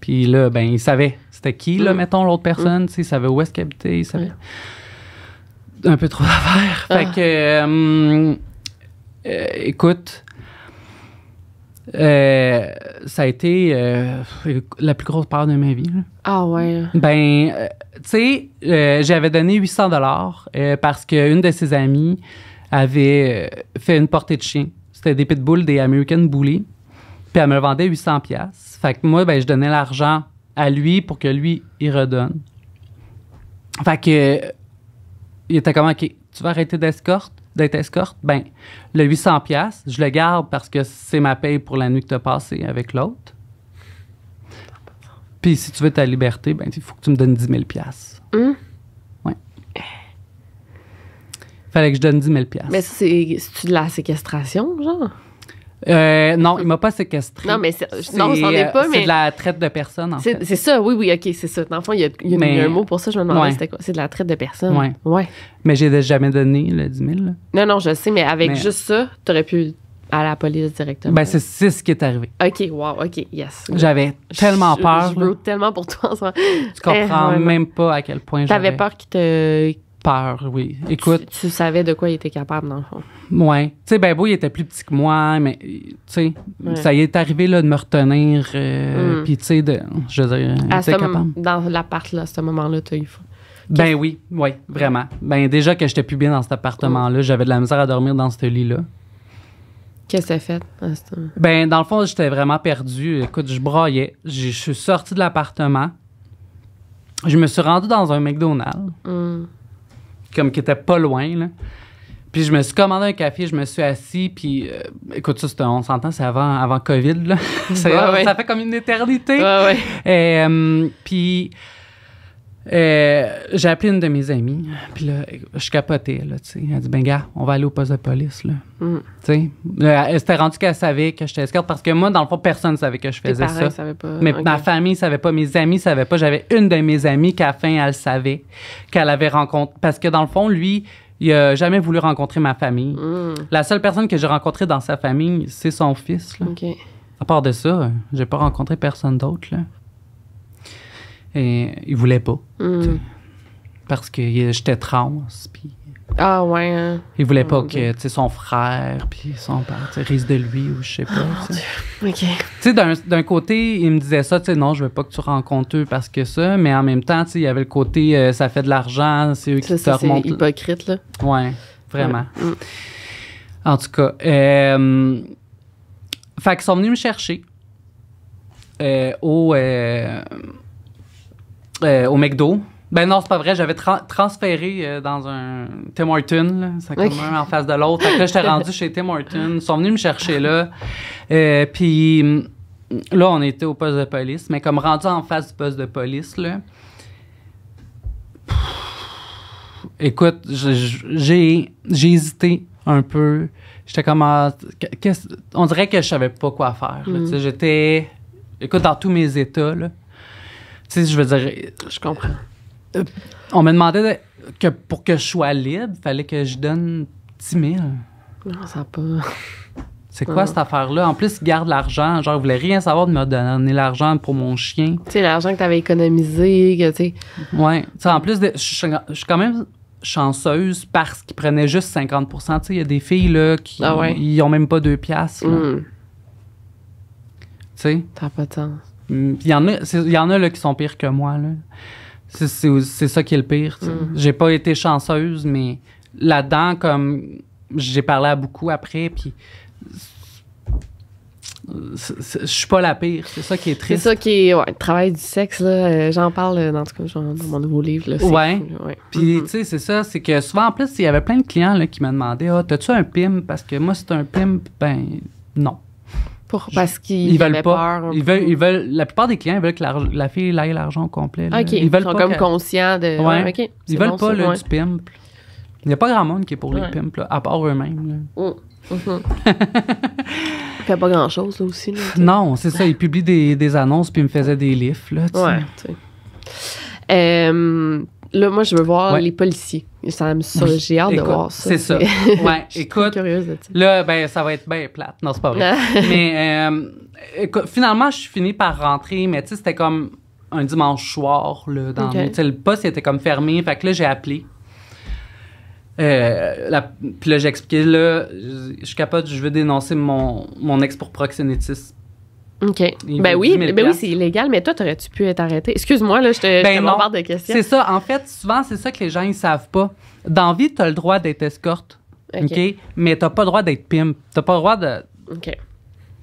Puis là, ben, il savait c'était qui, là, mm. mettons, l'autre personne. Mm. tu Il savait où est-ce qu'il habitait, il savait un peu trop d'affaires. Ah. Fait que, écoute, euh, ça a été euh, la plus grosse part de ma vie. Ah ouais. Ben, euh, tu sais, j'avais donné 800 dollars parce qu'une de ses amies avait fait une portée de chien. C'était des pitbulls, des American Bully. Puis elle me vendait 800 pièces. Fait que moi, ben, je donnais l'argent à lui pour que lui, il redonne. Fait que, il était comme, OK, tu vas arrêter d'escorte, d'être escorte, ben le 800 pièces, je le garde parce que c'est ma paye pour la nuit que tu as passée avec l'autre. Puis si tu veux ta liberté, ben il faut que tu me donnes 10 000 pièces. Ouais. Fallait que je donne 10 000 pièces. Mais c'est de la séquestration genre euh, non, il m'a pas séquestré. Non, mais je non, pas, mais. C'est de la traite de personne, en fait. C'est ça, oui, oui, OK, c'est ça. Dans le fond, il y a, il un mot pour ça, je me demandais c'était quoi. C'est de la traite de personnes. Oui. ouais. Mais j'ai jamais donné le 10 000. Non, non, je sais, mais avec juste ça, tu aurais pu à la police directement. Ben, c'est ce qui est arrivé. OK, wow, OK, yes. J'avais tellement peur. Je, je tellement pour toi en Tu comprends eh, même pas à quel point j'avais. T'avais peur qu'il te. Peur, oui. Écoute. Tu, savais de quoi il était capable, dans fond. Ouais. Tu sais, ben beau, il était plus petit que moi, mais tu sais, ça y est arrivé là, de me retenir. Euh, mm. Puis tu sais, de. Je veux dire, Dans l'appart, là, à ce moment-là, tu eu Ben oui, oui, vraiment. Ben déjà que j'étais plus bien dans cet appartement-là, mm. j'avais de la misère à dormir dans ce lit-là. Qu'est-ce que t'as fait? Ben, dans le fond, j'étais vraiment perdu. Écoute, je broyais. Je suis sorti de l'appartement. Je me suis rendu dans un McDonald's. Mm. Comme qui était pas loin, là. Puis je me suis commandé un café, je me suis assis, puis euh, écoute, ça, on s'entend, c'est avant, avant COVID, là. ça, fait comme une éternité. et euh, puis euh, j'ai appelé une de mes amies, puis là, je capotais, là, tu sais. Elle dit, ben gars, on va aller au poste de police, là. Mm. Tu sais, elle s'était rendue qu'elle savait que j'étais escorte, parce que moi, dans le fond, personne ne savait que je faisais ça. Mais ma famille ne savait pas, mes amis ne savaient pas. J'avais une de mes amies qu'à la fin, elle savait qu'elle avait rencontré. Parce que dans le fond, lui il a jamais voulu rencontrer ma famille. Hmm. La seule personne que j'ai rencontrée dans sa famille, c'est son fils. À part de ça, j'ai pas rencontré personne d'autre. Et il voulait pas. Hmm. Parce que j'étais trans, puis ah ouais. Hein. Il voulait pas que tu son frère puis son père risque de lui ou je sais pas. Oh, d'un côté, il me disait ça, tu non, je veux pas que tu rencontres eux parce que ça, mais en même temps, il y avait le côté euh, ça fait de l'argent, c'est eux qui te remontent. C'est hypocrite, là. Ouais, vraiment. Mm. En tout cas, euh, fait qu'ils sont venus me chercher euh, au, euh, au McDo ben non, c'est pas vrai. J'avais transféré euh, dans un Tim là. c'est comme un en face de l'autre. après j'étais rendu chez Tim Hortons. Ils sont venus me chercher là. et euh, puis mm, là, on était au poste de police, mais comme rendu en face du poste de police, là. écoute, j'ai hésité un peu. J'étais comme. Ah, on dirait que je savais pas quoi faire. Mm. J'étais. Écoute, dans tous mes états, là. Tu sais, je veux dire. Je comprends euh, on m'a demandé que pour que je sois libre, il fallait que je donne 10 000. Non, ça pas. C'est quoi cette affaire-là? En plus, il garde l'argent. Genre, il voulais rien savoir de me donner l'argent pour mon chien. Tu sais, l'argent que tu avais économisé, que tu sais. Ouais. en plus, je suis quand même chanceuse parce qu'ils prenait juste 50 Tu sais, il y a des filles, là, qui ah ont même pas deux piastres. Hmm. Tu sais? T'as pas de sens. Hmm. Il y en a, là, qui sont pires que moi, là. C'est ça qui est le pire. Mm-hmm. J'ai pas été chanceuse, mais là-dedans, comme j'ai parlé à beaucoup après, puis je suis pas la pire. C'est ça qui est triste. C'est ça qui est, le travail du sexe, là, euh, j'en parle euh, dans, tout mon nouveau livre. Là, ouais. Puis, mm-hmm. tu sais, c'est ça, c'est que souvent, en plus, il y avait plein de clients qui m'ont demandé ah, t'as-tu un PIM? Parce que moi, c'est un PIM, ben, non parce qu'ils veulent pas. Peur, ils veulent, la plupart des clients veulent que la, fille aille l'argent complet. Ils veulent sont comme conscients de. Ils veulent pas le du pimp. Il n'y a pas grand monde qui est pour les pimps, à part eux-mêmes. Ils ne font pas grand-chose, aussi. non, c'est ça. Ils publient des, annonces puis ils me faisaient des livres. Là, ouais. Euh, Là, moi, je veux voir les policiers. Ça me ça, j'ai hâte de voir ça. C'est ça. ouais, écoute. Là, ben, ça va être bien plate. Non, c'est pas vrai. mais euh, finalement, je suis finie par rentrer, mais tu sais, c'était comme un dimanche soir. Là, dans le, le poste était comme fermé. Fait que là, j'ai appelé. Euh, puis là, j'ai expliqué, là, je suis capable, je veux dénoncer mon, mon ex pour proxénétisme. OK. Ben, ben oui, ben oui c'est illégal, mais toi, t'aurais-tu pu être arrêté? Excuse-moi, là, je te, ben de questions. C'est ça. En fait, souvent, c'est ça que les gens, ils savent pas. Dans vie, t'as le droit d'être escorte. OK. Mais t'as pas le droit d'être pimp. T'as pas le droit de. OK.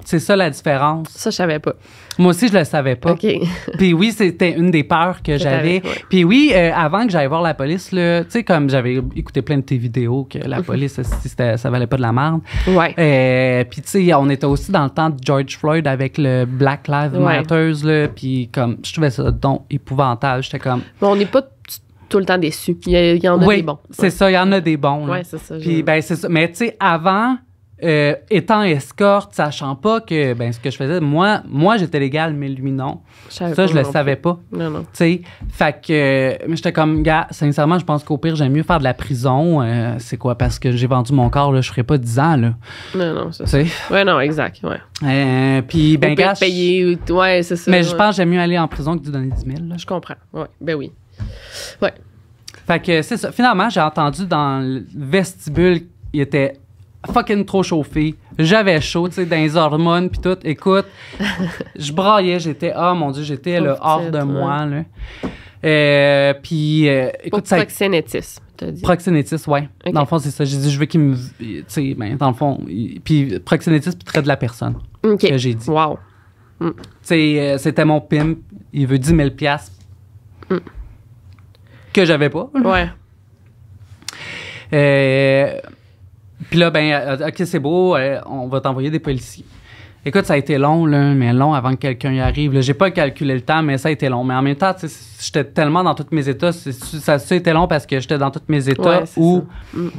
C'est ça la différence. Ça, je savais pas. Moi aussi, je le savais pas. OK. puis oui, c'était une des peurs que j'avais. Puis oui, euh, avant que j'aille voir la police, tu sais, comme j'avais écouté plein de tes vidéos que la mhm. police, ça valait pas de la merde. Ouais. Euh, puis tu sais, on était aussi dans le temps de George Floyd avec le Black Lives Matter, Puis comme, je trouvais ça donc épouvantable. J'étais comme. on n'est pas tout le temps déçus. Il y, en a des bons. C'est ça, il y en a des bons. Oui, c'est ça. Puis ben, c'est ça. Mais tu sais, avant euh, étant escorte, sachant pas que ben, ce que je faisais, moi, moi j'étais légal, mais lui non. ça, je le savais pas. Non, non. fait que mais euh, j'étais comme, gars, sincèrement, je pense qu'au pire, j'aime mieux faire de la prison. Euh, c'est quoi? Parce que j'ai vendu mon corps, là, je ferais pas 10 ans. Là. Non, non, ça. Ouais, non, exact. Ouais. Puis, ben, gars. ouais, c'est ça. Mais je pense que j'aime mieux aller en prison que de donner 10 000. Je comprends. Ouais, ben oui. Ouais. Fait que c'est ça. Finalement, j'ai entendu dans le vestibule, il était fucking trop chauffé. J'avais chaud, tu sais, dans les hormones puis tout. Écoute, je braillais, j'étais, ah oh, mon Dieu, j'étais le hors de moi, là. Euh, puis, euh, écoute, ça. Proxénétisme, t'as dit. Proxénétisme, ouais. Dans le fond, c'est ça. J'ai dit, je veux qu'il me. Tu sais, ben, dans le fond. Puis, proxénétisme, puis trait de la personne. OK. Que j'ai dit. Wow. Mm. Tu sais, euh, c'était mon pimp. Il veut 10 000 mm. Que j'avais pas. Ouais. Euh, puis là, ben, OK, c'est beau, euh, on va t'envoyer des policiers. Écoute, ça a été long, là, mais long avant que quelqu'un y arrive. J'ai pas calculé le temps, mais ça a été long. Mais en même temps, j'étais tellement dans tous mes états. Ça, a été long parce que j'étais dans tous mes états où. Mm.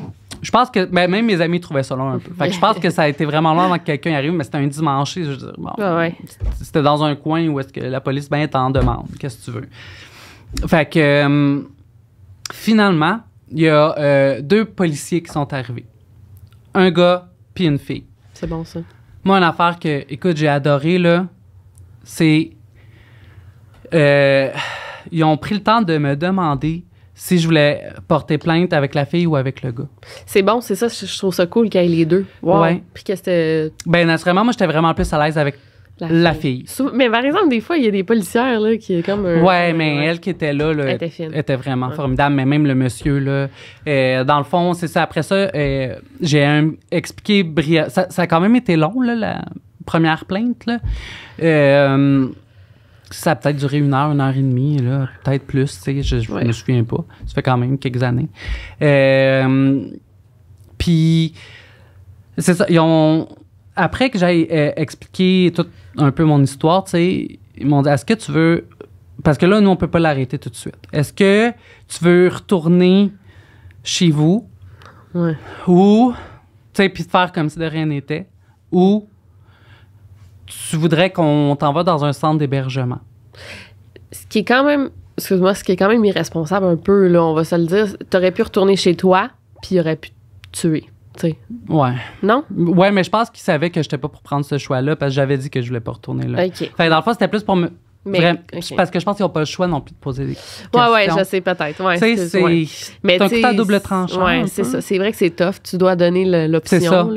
Je pense que ben, même mes amis trouvaient ça long un peu. Fait que je pense que ça a été vraiment long avant que quelqu'un y arrive, mais c'était un dimanche. Je C'était dans un coin où est-ce que la police ben, t'en demande. Qu'est-ce que tu veux? Fait que euh, finalement, il y a euh, deux policiers qui sont arrivés un gars puis une fille. C'est bon, ça. Moi, une affaire que, écoute, j'ai adoré, là, c'est. Euh, ils ont pris le temps de me demander si je voulais porter plainte avec la fille ou avec le gars. C'est bon, c'est ça, je trouve ça cool qu'il y ait les deux. Ouais. Puis que c'était. Ben, naturellement, moi, j'étais vraiment plus à l'aise avec la, fille. Mais par exemple, des fois, il y a des policières là, qui est comme. ouais, mais elle qui était là, là elle était, fine. était, vraiment formidable. Mais même le monsieur, là, euh, dans le fond, c'est ça. Après ça, euh, j'ai expliqué brièvement. Ça, ça, a quand même été long, là, la première plainte. Là. Euh, ça a peut-être duré une heure, une heure et demie, là, peut-être plus, tu sais, je, je me souviens pas. Ça fait quand même quelques années. Euh, Puis, c'est ça, ils ont, après que j'aille euh, expliqué un peu mon histoire, tu sais, ils m'ont dit, est-ce que tu veux... Parce que là, nous, on peut pas l'arrêter tout de suite. Est-ce que tu veux retourner chez vous? Ouais. Ou, tu sais, puis faire comme si de rien n'était. Ou tu voudrais qu'on t'envoie dans un centre d'hébergement. Ce qui est quand même, excuse-moi, ce qui est quand même irresponsable un peu, là, on va se le dire, tu aurais pu retourner chez toi, puis il aurait pu tuer. Oui, Ouais. Non? Ouais, mais je pense qu'il savait que j'étais pas pour prendre ce choix-là parce que j'avais dit que je voulais pas retourner là. OK. dans le fond, c'était plus pour me. Mais, Parce que je pense qu'ils n'ont pas le choix non plus de poser des questions. Oui, oui, je sais peut-être. Ouais, c'est un double tranchant. c'est ça. C'est vrai que c'est tough. Tu dois donner l'option.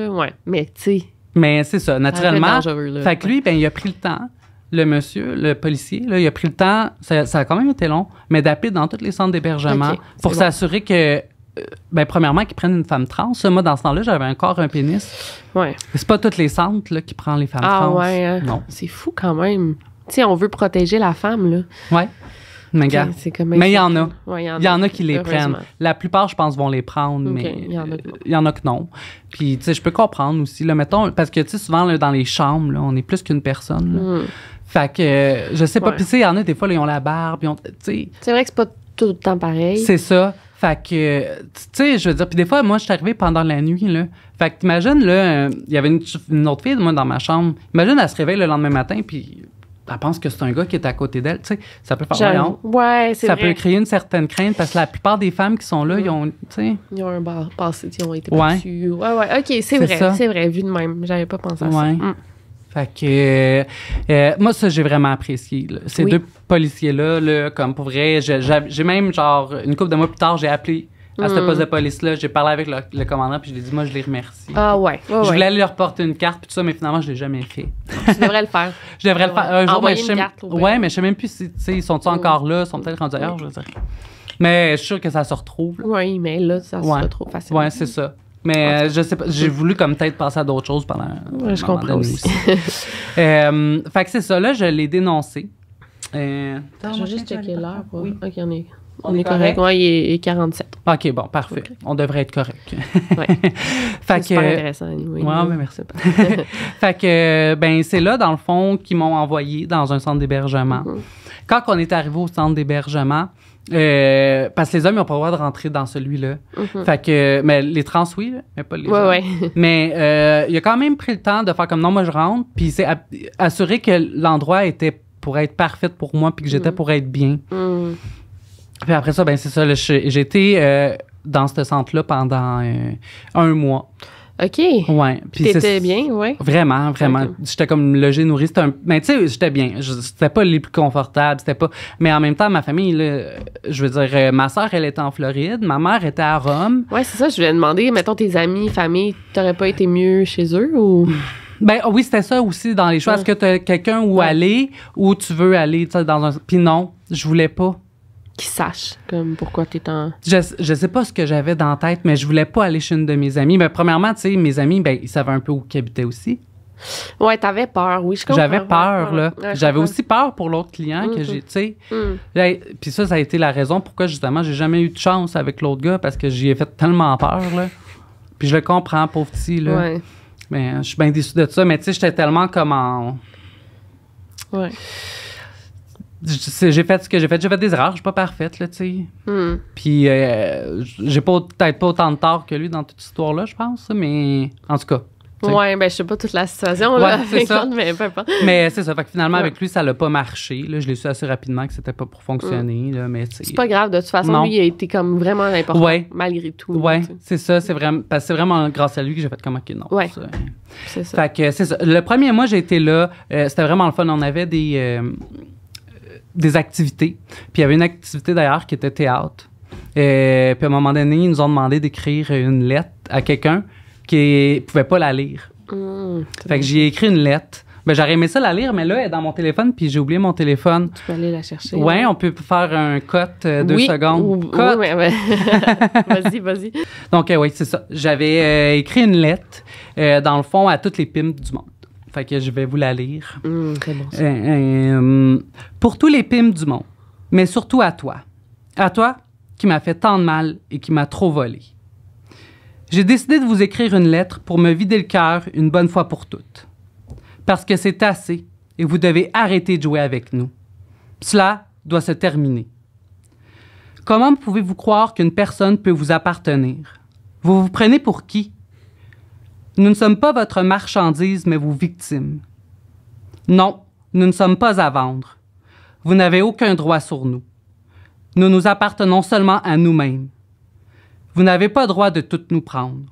Mais tu Mais c'est ça, ah, naturellement. Fait que lui, ben, il a pris le temps le monsieur, le policier, là, il a pris le temps, ça, a quand même été long, mais d'appeler dans tous les centres d'hébergement pour s'assurer que euh, ben, premièrement, qu'ils prennent une femme trans. Moi, dans ce temps-là, j'avais un corps, un pénis. Ouais. C'est pas toutes les centres qui prennent les femmes ah, trans. Hein. Non. C'est fou quand même. Tu on veut protéger la femme, là. Ouais. Mais il y en a. Il y, en a qui les prennent. La plupart, je pense, vont les prendre, mais il y, en a que non. Puis, tu sais, je peux comprendre aussi. Là, mettons, parce que, tu sais, souvent, dans les chambres, on est plus qu'une personne. Hmm. Fait que, euh, je sais pas. il y en a des fois, ils ont la barbe. C'est vrai que c'est pas tout le temps pareil. C'est ça. Fait que, tu sais, je veux dire, puis des fois, moi, je suis arrivé pendant la nuit, là. Fait que t'imagines, là, euh, il y avait une, autre fille, moi, dans ma chambre. Imagine, elle se réveille le lendemain matin, puis elle pense que c'est un gars qui est à côté d'elle, tu sais. Ça peut faire Ouais, c'est Ça peut créer une certaine crainte, parce que la plupart des femmes qui sont là, ils ont, tu sais... Ils ont un bar passé, ils ont été ouais. Battus. Ouais, ouais, OK, c'est vrai, c'est vrai, vu de même. J'avais pas pensé à ouais. ça. Mm. Fait que euh, euh, moi ça j'ai vraiment apprécié. Ces deux policiers là, comme pour vrai, j'ai même genre une couple de mois plus tard j'ai appelé à ce mm. poste de police-là. J'ai parlé avec le, commandant, puis je lui ai dit, moi, je les remercie. Ah ouais. je voulais aller leur porter une carte, puis tout ça, mais finalement, je l'ai jamais fait. tu devrais le faire. je devrais le faire. Un jour, mais je ouais, mais je sais même plus si, ils sont mm. encore là, Ils sont peut-être rendus ailleurs, je veux dire. Mais je suis sûr que ça se retrouve. Oui, mais là, ça se retrouve facilement. Oui, c'est ça. Mais euh, je sais pas, j'ai voulu comme peut-être passer à d'autres choses pendant. Ouais, je comprends aussi. Euh, fait que c'est ça, là, je l'ai dénoncé. Euh, Attends, je vais juste checker l'heure. Oui. Ok, on est, est correct. correct. il est 47. Ok, bon, parfait. On devrait être correct. Ouais. fait que, intéressant. Oui, ouais, mais merci. fait que, ben, c'est là, dans le fond, qu'ils m'ont envoyé dans un centre d'hébergement. Mm-hmm. Quand on est arrivé au centre d'hébergement, euh, parce que les hommes n'ont pas le droit de rentrer dans celui-là. Mhm. que, mais les trans, oui, mais pas les hommes. mais euh, il a quand même pris le temps de faire comme non, moi je rentre, puis c'est assuré que l'endroit était pour être parfait pour moi, puis que j'étais mhm. pour être bien. Mhm. Puis après ça, ben c'est ça, J'étais euh, dans ce centre-là pendant un mois. OK. T'étais bien, ouais. Vraiment, vraiment. J'étais comme logé, nourri. Un... Mais tu sais, j'étais bien. C'était pas les plus confortables. C'était pas. Mais en même temps, ma famille, je veux dire, euh, ma soeur, elle était en Floride. Ma mère était à Rome. Ouais, c'est ça. Je voulais demander, mettons, tes amis, famille, t'aurais pas été mieux chez eux ou. Ben ah oui, c'était ça aussi dans les choix. Est-ce que t'as quelqu'un où aller, où tu veux aller, dans un. Puis non, je voulais pas qu'ils comme pourquoi tu es en. Je, sais pas ce que j'avais dans la tête, mais je voulais pas aller chez une de mes amies. Mais ben, premièrement, tu sais, mes amis, ben, ils savaient un peu où habitaient aussi. Ouais, t'avais peur, oui, je comprends. J'avais peur, là. J'avais aussi peur pour l'autre client que j'ai, mm-hmm. tu sais. Mm. Puis ça, ça a été la raison pourquoi, justement, j'ai jamais eu de chance avec l'autre gars parce que j'y ai fait tellement peur, là. Puis je le comprends, pauvre petit, là. Mais je suis bien déçue de ça, mais tu sais, j'étais tellement comme en j'ai fait ce que j'ai fait. J'ai fait des erreurs, je suis pas parfaite, là, tu sais. Hmm. Puis, euh, j'ai pas, peut-être pas autant de tort que lui dans toute cette histoire-là, je pense, mais en tout cas. Oui, Ouais, ben je sais pas toute la situation ouais, là, ça. mais peu importe. Mais c'est ça, fait que finalement avec lui ça l'a pas marché. Là, je l'ai su assez rapidement que c'était pas pour fonctionner hmm. là, mais c'est pas grave de toute façon. Lui il a été comme vraiment important malgré tout. Ouais, c'est ça, c'est vraiment parce que c'est vraiment grâce à lui que j'ai fait comme ok non. Ouais. C'est ça. Fait que c'est Le premier mois j'ai été là, euh, c'était vraiment le fun. On avait des euh, des activités. Puis il y avait une activité d'ailleurs qui était théâtre. Et, puis à un moment donné, ils nous ont demandé d'écrire une lettre à quelqu'un qui pouvait pas la lire. Hum, fait que j'ai écrit une lettre. Ben, j'aurais aimé ça la lire, mais là, elle est dans mon téléphone, puis j'ai oublié mon téléphone. Tu peux aller la chercher. Oui, ouais. on peut faire un cut euh, deux secondes. Oui, vas-y, vas-y. Donc, euh, oui, c'est ça. J'avais euh, écrit une lettre, dans le fond, à toutes les pimes du monde. Fait que je vais vous la lire. Hum, euh, euh, pour tous les pimes du monde, mais surtout à toi. À toi qui m'a fait tant de mal et qui m'a trop volé. J'ai décidé de vous écrire une lettre pour me vider le cœur une bonne fois pour toutes. Parce que c'est assez et vous devez arrêter de jouer avec nous. Cela doit se terminer. Comment pouvez-vous croire qu'une personne peut vous appartenir? Vous vous prenez pour qui? Nous ne sommes pas votre marchandise, mais vos victimes. Non, nous ne sommes pas à vendre. Vous n'avez aucun droit sur nous. Nous nous appartenons seulement à nous-mêmes. Vous n'avez pas droit de tout nous prendre.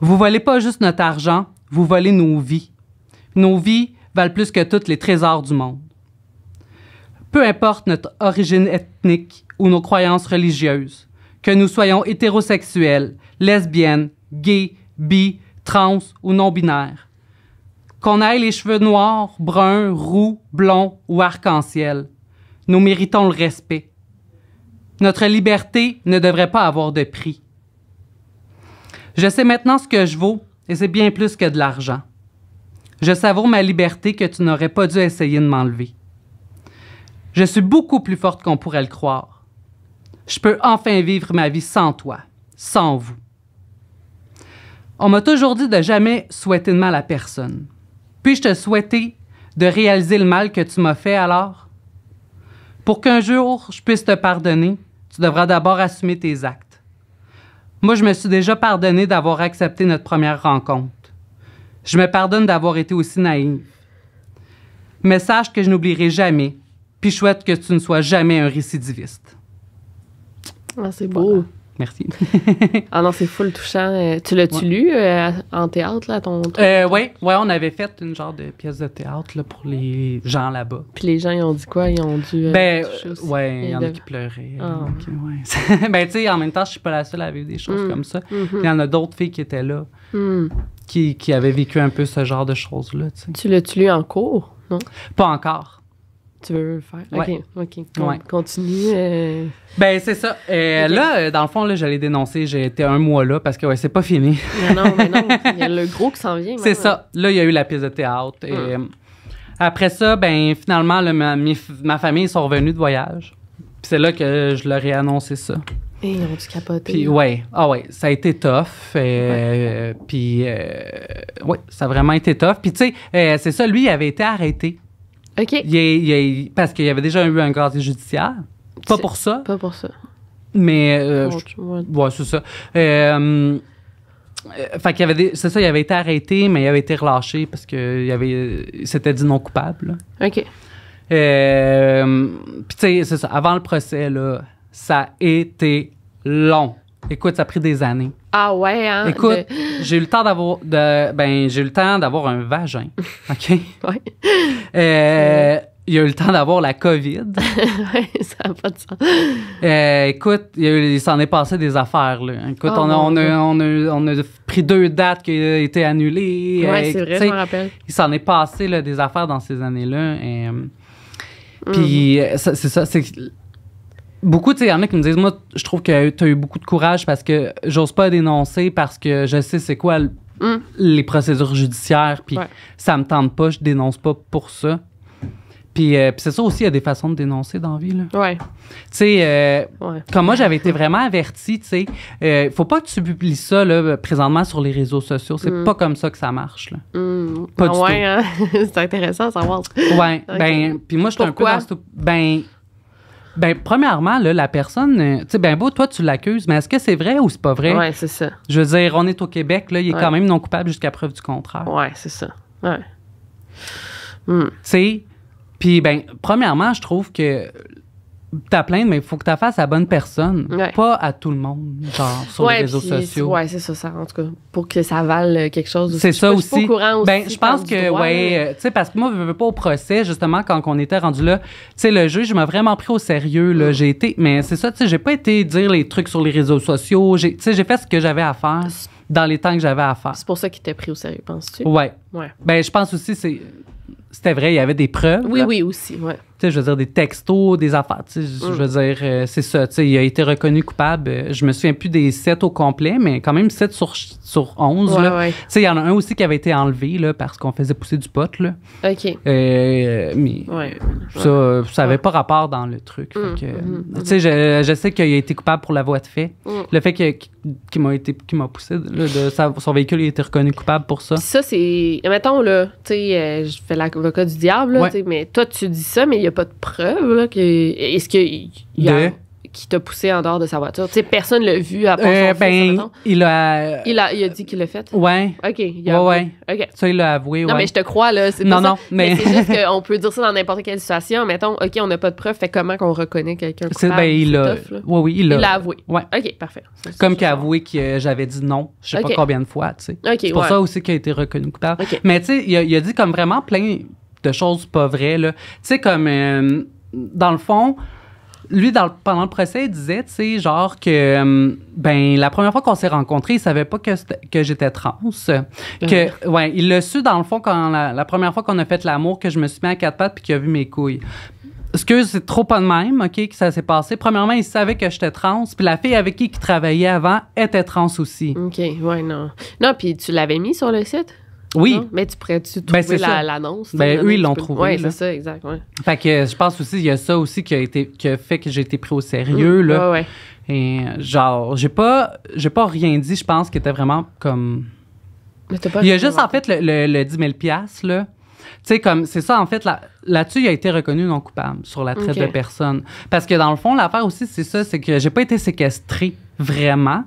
Vous ne volez pas juste notre argent, vous volez nos vies. Nos vies valent plus que tous les trésors du monde. Peu importe notre origine ethnique ou nos croyances religieuses, que nous soyons hétérosexuels, lesbiennes, gay, bi, trans ou non-binaire. Qu'on ait les cheveux noirs, bruns, roux, blonds ou arc-en-ciel, nous méritons le respect. Notre liberté ne devrait pas avoir de prix. Je sais maintenant ce que je vaux et c'est bien plus que de l'argent. Je savoure ma liberté que tu n'aurais pas dû essayer de m'enlever. Je suis beaucoup plus forte qu'on pourrait le croire. Je peux enfin vivre ma vie sans toi, sans vous. On m'a toujours dit de jamais souhaiter de mal à personne. Puis-je te souhaiter de réaliser le mal que tu m'as fait alors? Pour qu'un jour je puisse te pardonner, tu devras d'abord assumer tes actes. Moi, je me suis déjà pardonné d'avoir accepté notre première rencontre. Je me pardonne d'avoir été aussi naïve. Mais sache que je n'oublierai jamais, puis souhaite que tu ne sois jamais un récidiviste. Ah, c'est beau. Merci. ah non, c'est fou le touchant. Euh, tu l'as-tu lu euh, en théâtre, là, ton... ton... Euh, oui, ouais, on avait fait une genre de pièce de théâtre là, pour les gens là-bas. Puis les gens, ils ont dit quoi? Ils ont dû... ben, ouais, il y en a qui pleuraient. Ah. ben, tu sais, en même temps, je suis pas la seule à vivre des choses mm. comme ça. Mm-hmm. Il y en a d'autres filles qui étaient là, mm. qui, qui avaient vécu un peu ce genre de choses-là, tu l'as-tu lu en cours, non? Pas encore. Tu veux faire? OK, OK. Continue. Euh. Ben, c'est ça. Euh, là, euh, dans le fond, là, j'allais dénoncer. J'ai été un mois là parce que, ouais, c'est pas fini. mais non, mais non. Il y a le gros qui s'en vient. C'est ça. Là, il y a eu la pièce de théâtre. Et ah. Après ça, ben, finalement, ma, ma, famille sont revenus de voyage. Puis c'est là que je leur ai annoncé ça. Et ils ont dû capoter. Puis, hein. ouais. Ah, ouais. Ça a été tough. Puis, ouais, ça a vraiment été tough. Puis, tu sais, c'est ça. Lui, il avait été arrêté OK. Il parce qu'il y avait déjà eu un casier judiciaire. Pas pour ça, Pas pour ça. mais euh, ouais. c'est ça. Euh, euh qu'il y avait c'est ça, il avait été arrêté, mais il avait été relâché parce que il avait, c'était s'était dit non coupable. OK. Euh, Puis tu sais, c'est ça. Avant le procès, là, ça a été long. Écoute, ça a pris des années. Ah ouais, hein? Écoute, j'ai eu le temps d'avoir ben, j'ai eu le temps d'avoir un vagin. OK? ouais. Euh, il y a eu le temps d'avoir la COVID. ça n'a pas de sens. Euh, écoute, il, s'en est passé des affaires. Là. Écoute, oh on, a, pris deux dates qui ont été annulées. Oui, euh, c'est vrai, je me rappelle. Il s'en est passé des affaires dans ces années-là. Mm. Puis, c'est ça. C'est, Beaucoup, tu sais, il y en a qui me disent, moi, je trouve que tu as eu beaucoup de courage parce que j'ose pas dénoncer parce que je sais c'est quoi mm. les procédures judiciaires, puis ça me tente pas, je dénonce pas pour ça. Euh, puis, c'est ça aussi, il y a des façons de dénoncer dans la vie. Oui. Tu sais, euh, comme moi, j'avais été vraiment averti, tu sais, euh, faut pas que tu publies ça là, présentement sur les réseaux sociaux. C'est mm. pas comme ça que ça marche. Là. Mm. Pas du ah ouais, hein? c'est intéressant à savoir. Ouais. Ben, puis moi, je suis un peu dans ce... Ben, ben, premièrement, là, la personne, euh, tu sais, ben beau, toi, tu l'accuses, mais est-ce que c'est vrai ou c'est pas vrai? Oui, c'est ça. Je veux dire, on est au Québec, là, il est quand même non coupable jusqu'à preuve du contraire. Oui, c'est ça. Ouais. Hmm. Tu sais, puis, ben, premièrement, je trouve que T'as plainte, mais il faut que tu à la bonne personne, pas à tout le monde, genre sur les réseaux sociaux. Oui, c'est ça, en tout cas, pour que ça vale euh, quelque chose. C'est ça ben, aussi. Je pas au courant je pense que, oui, euh, tu sais, parce que moi, je veux pas au procès, justement, quand on était rendu là, tu sais, le juge m'a vraiment pris au sérieux, là, mm. j'ai été, mais c'est ça, tu sais, j'ai pas été dire les trucs sur les réseaux sociaux, tu sais, j'ai fait ce que j'avais à faire dans les temps que j'avais à faire. C'est pour ça qu'il t'a pris au sérieux, penses-tu? Oui. ouais. Ben, je pense aussi, c'est, c'était vrai, il y avait des preuves. Oui, oui, aussi, ouais je veux dire, des textos, des affaires. Mm. Je veux dire, euh, c'est ça. Il a été reconnu coupable. Euh, je me souviens plus des 7 au complet, mais quand même 7 sur, sur 11. Il y en a un aussi qui avait été enlevé là, parce qu'on faisait pousser du pote. OK. Euh, mais ça, ça avait pas rapport dans le truc. Mm, mm, je, je, sais qu'il a été coupable pour la voie de fait. Le fait qu'il m'a été poussé de son véhicule il a été reconnu coupable pour ça. ça, c'est. Mettons, là, tu sais, je fais l'avocat du diable, mais toi, tu dis ça, mais il y a pas de preuve. Est-ce qu'il y a. qui t'a poussé en dehors de sa voiture? Personne ne personne l'a vu à part son euh, ben, il, a... il a... Il dit qu'il l'a fait? Ouais. OK. Ça, il l'a avoué, Non, mais je te crois, là. non, non, mais... c'est juste qu'on peut dire ça dans n'importe quelle situation. Mettons, OK, on n'a pas de preuve, fait comment qu'on reconnaît quelqu'un ben, coupable? Ben, il l'a... Oui, oui, il l'a... avoué. OK, parfait. Comme qu'il a avoué que j'avais dit non, je sais pas combien de fois, c'est pour ça aussi qu'il a été reconnu coupable. Mais tu sais, il a dit comme vraiment plein de choses pas vraies. Tu sais, comme euh, dans le fond, lui, dans pendant le procès, il disait, tu sais, genre que, euh, ben, la première fois qu'on s'est rencontrés, il savait pas que, que j'étais trans. Que, uh-huh. ouais, il l'a su, dans le fond, quand la, première fois qu'on a fait l'amour, que je me suis mis à quatre pattes puis qu'il a vu mes couilles. que, c'est trop pas de même, OK, que ça s'est passé. Premièrement, il savait que j'étais trans, puis la fille avec qui il travaillait avant était trans aussi. OK, ouais, non. Non, puis tu l'avais mis sur le site? Oui. Mais tu pourrais-tu ben, trouver l'annonce? ben, eux, ils l'ont trouvé. Oui, c'est ça, exact. Fait que je pense aussi, il y a ça aussi qui a, été, fait que j'ai été pris au sérieux. Mm. là. Ouais, Et genre, j'ai pas, j'ai pas rien dit, je pense, qui était vraiment comme. il y a juste, en fait, le, le, le 10 000 là. Tu sais, comme, c'est ça, en fait, là-dessus, il a été reconnu non coupable sur la traite de personnes. Parce que dans le fond, l'affaire aussi, c'est ça, c'est que j'ai pas été séquestrée vraiment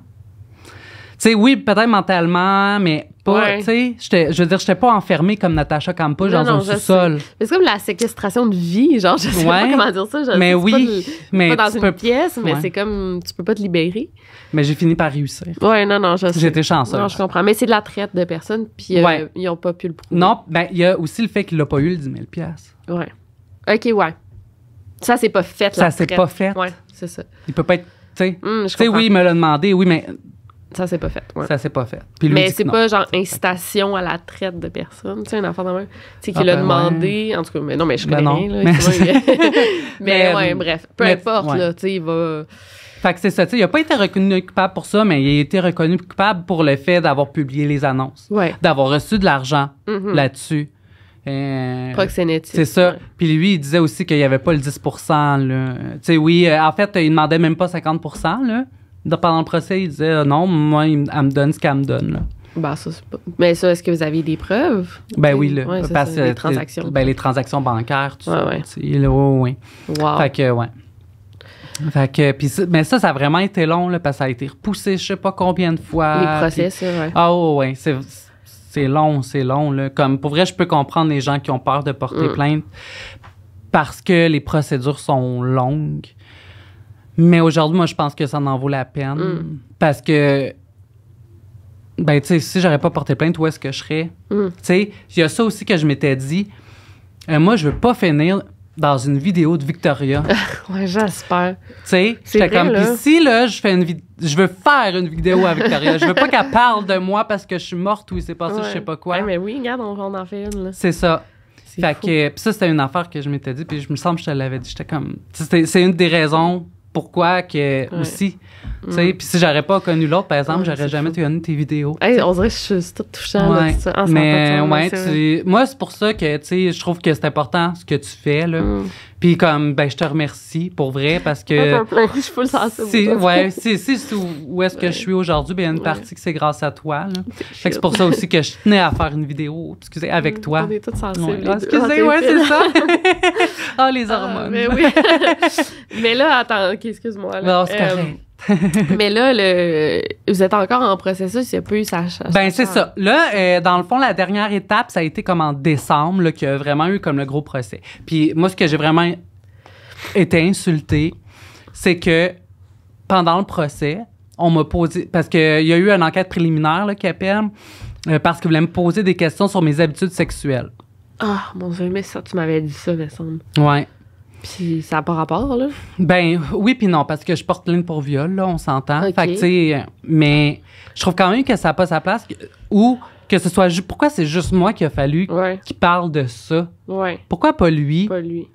c'est oui, peut-être mentalement, mais pas, tu sais, je veux dire, je n'étais pas enfermée comme Natacha Campos dans un sous-sol. c'est comme la séquestration de vie, genre, je sais pas comment dire ça. Genre, mais oui, pas mais dans une pièce, mais c'est comme, tu peux pas te libérer. Mais j'ai fini par réussir. Ouais, non, non, J'étais chanceuse. Non, je comprends. Mais c'est de la traite de personnes, puis euh, ils ont pas pu le Non, ben, il y a aussi le fait qu'il n'a pas eu le 10 000 Ouais. OK, ouais. Ça, c'est pas fait, Ça, Ça, c'est pas fait. Oui, c'est ça. Il peut pas être, tu sais, hum, oui, il me l'a demandé, oui, mais ça s'est pas fait. Ouais. Ça c'est pas fait. mais c'est pas genre incitation à la traite de personnes, tu sais, un enfant de Tu sais, qu'il ah, a ben demandé, en tout cas, mais non, mais je ben connais rien, là, Mais, ouais, euh, bref, peu importe, là, tu sais, il va. Fait que c'est ça, tu sais, il a pas été reconnu coupable pour ça, mais il a été reconnu coupable pour le fait d'avoir publié les annonces, d'avoir reçu de l'argent mm-hmm. là-dessus. Euh, C'est ça. Puis lui, il disait aussi qu'il n'y avait pas le 10 Tu sais, oui, euh, en fait, il demandait même pas 50 là pendant le procès, il disait euh, non, moi, il, elle me donne ce qu'elle me donne. Ben, ça, pas... Mais ça, est-ce que vous avez des preuves? Ben oui, là, les transactions. Ben, les transactions bancaires, tout ouais, ça. Ouais. Wow. Fait que, ouais. Fait que, pis, mais ça, ça a vraiment été long, là, parce que ça a été repoussé je sais pas combien de fois. Les procès, c'est vrai. Ah oh, ouais, c'est c'est long, c'est long. Là. Comme pour vrai, je peux comprendre les gens qui ont peur de porter mm. plainte parce que les procédures sont longues. Mais aujourd'hui, moi, je pense que ça en vaut la peine. Mm. Parce que, ben, tu sais, si j'aurais pas porté plainte, où est-ce que je serais? Mm. Tu sais, il y a ça aussi que je m'étais dit. Euh, moi, je veux pas finir dans une vidéo de Victoria. ouais, j'espère. Tu sais, c'est comme, là. si là, je fais une je veux faire une vidéo à Victoria, je veux pas qu'elle parle de moi parce que je suis morte ou il s'est passé je sais pas quoi. Ouais, mais oui, regarde, on, en fait une, C'est ça. Fait fou. que, ça, c'était une affaire que je m'étais dit, puis je me semble que je te l'avais dit. J'étais comme, c'est une des raisons pourquoi que aussi. tu mm. sais Puis si j'aurais pas connu l'autre, par exemple, j'aurais jamais tenu tes vidéos. on dirait que je suis touchée ah, mais, moi, c'est pour ça que je trouve que c'est important ce que tu fais. Là. Mm. Puis comme, ben, je te remercie pour vrai parce que. je suis full sensible. Ouais, c'est où est-ce que je suis aujourd'hui. Ben, il y a une partie que c'est grâce à toi. c'est pour ça aussi que je tenais à faire une vidéo, excusez, avec mm, toi. On est toutes sensibles. Ah, excusez, ah, ouais, c'est ça. ah, les ah, hormones. mais oui. mais là, attends, ok, excuse-moi. Non, c'est mais là, le, vous êtes encore en processus, il y a pas eu ça. ben, c'est ça. Là, euh, dans le fond, la dernière étape, ça a été comme en décembre, qu'il y a vraiment eu comme le gros procès. Puis moi, ce que j'ai vraiment été insulté, c'est que pendant le procès, on m'a posé. Parce qu'il y a eu une enquête préliminaire, là, KPM, euh, parce qu'ils voulaient me poser des questions sur mes habitudes sexuelles. Ah, mon Dieu, mais ça, tu m'avais dit ça, me semble. Ouais. Puis ça n'a pas rapport, là? Ben oui, puis non, parce que je porte l'une pour viol, là, on s'entend. Fait que, tu sais, mais je trouve quand même que ça n'a pas sa place. ou que ce soit. juste Pourquoi c'est juste moi qui a fallu qui qu'il parle de ça? Pourquoi pas lui? Pas lui.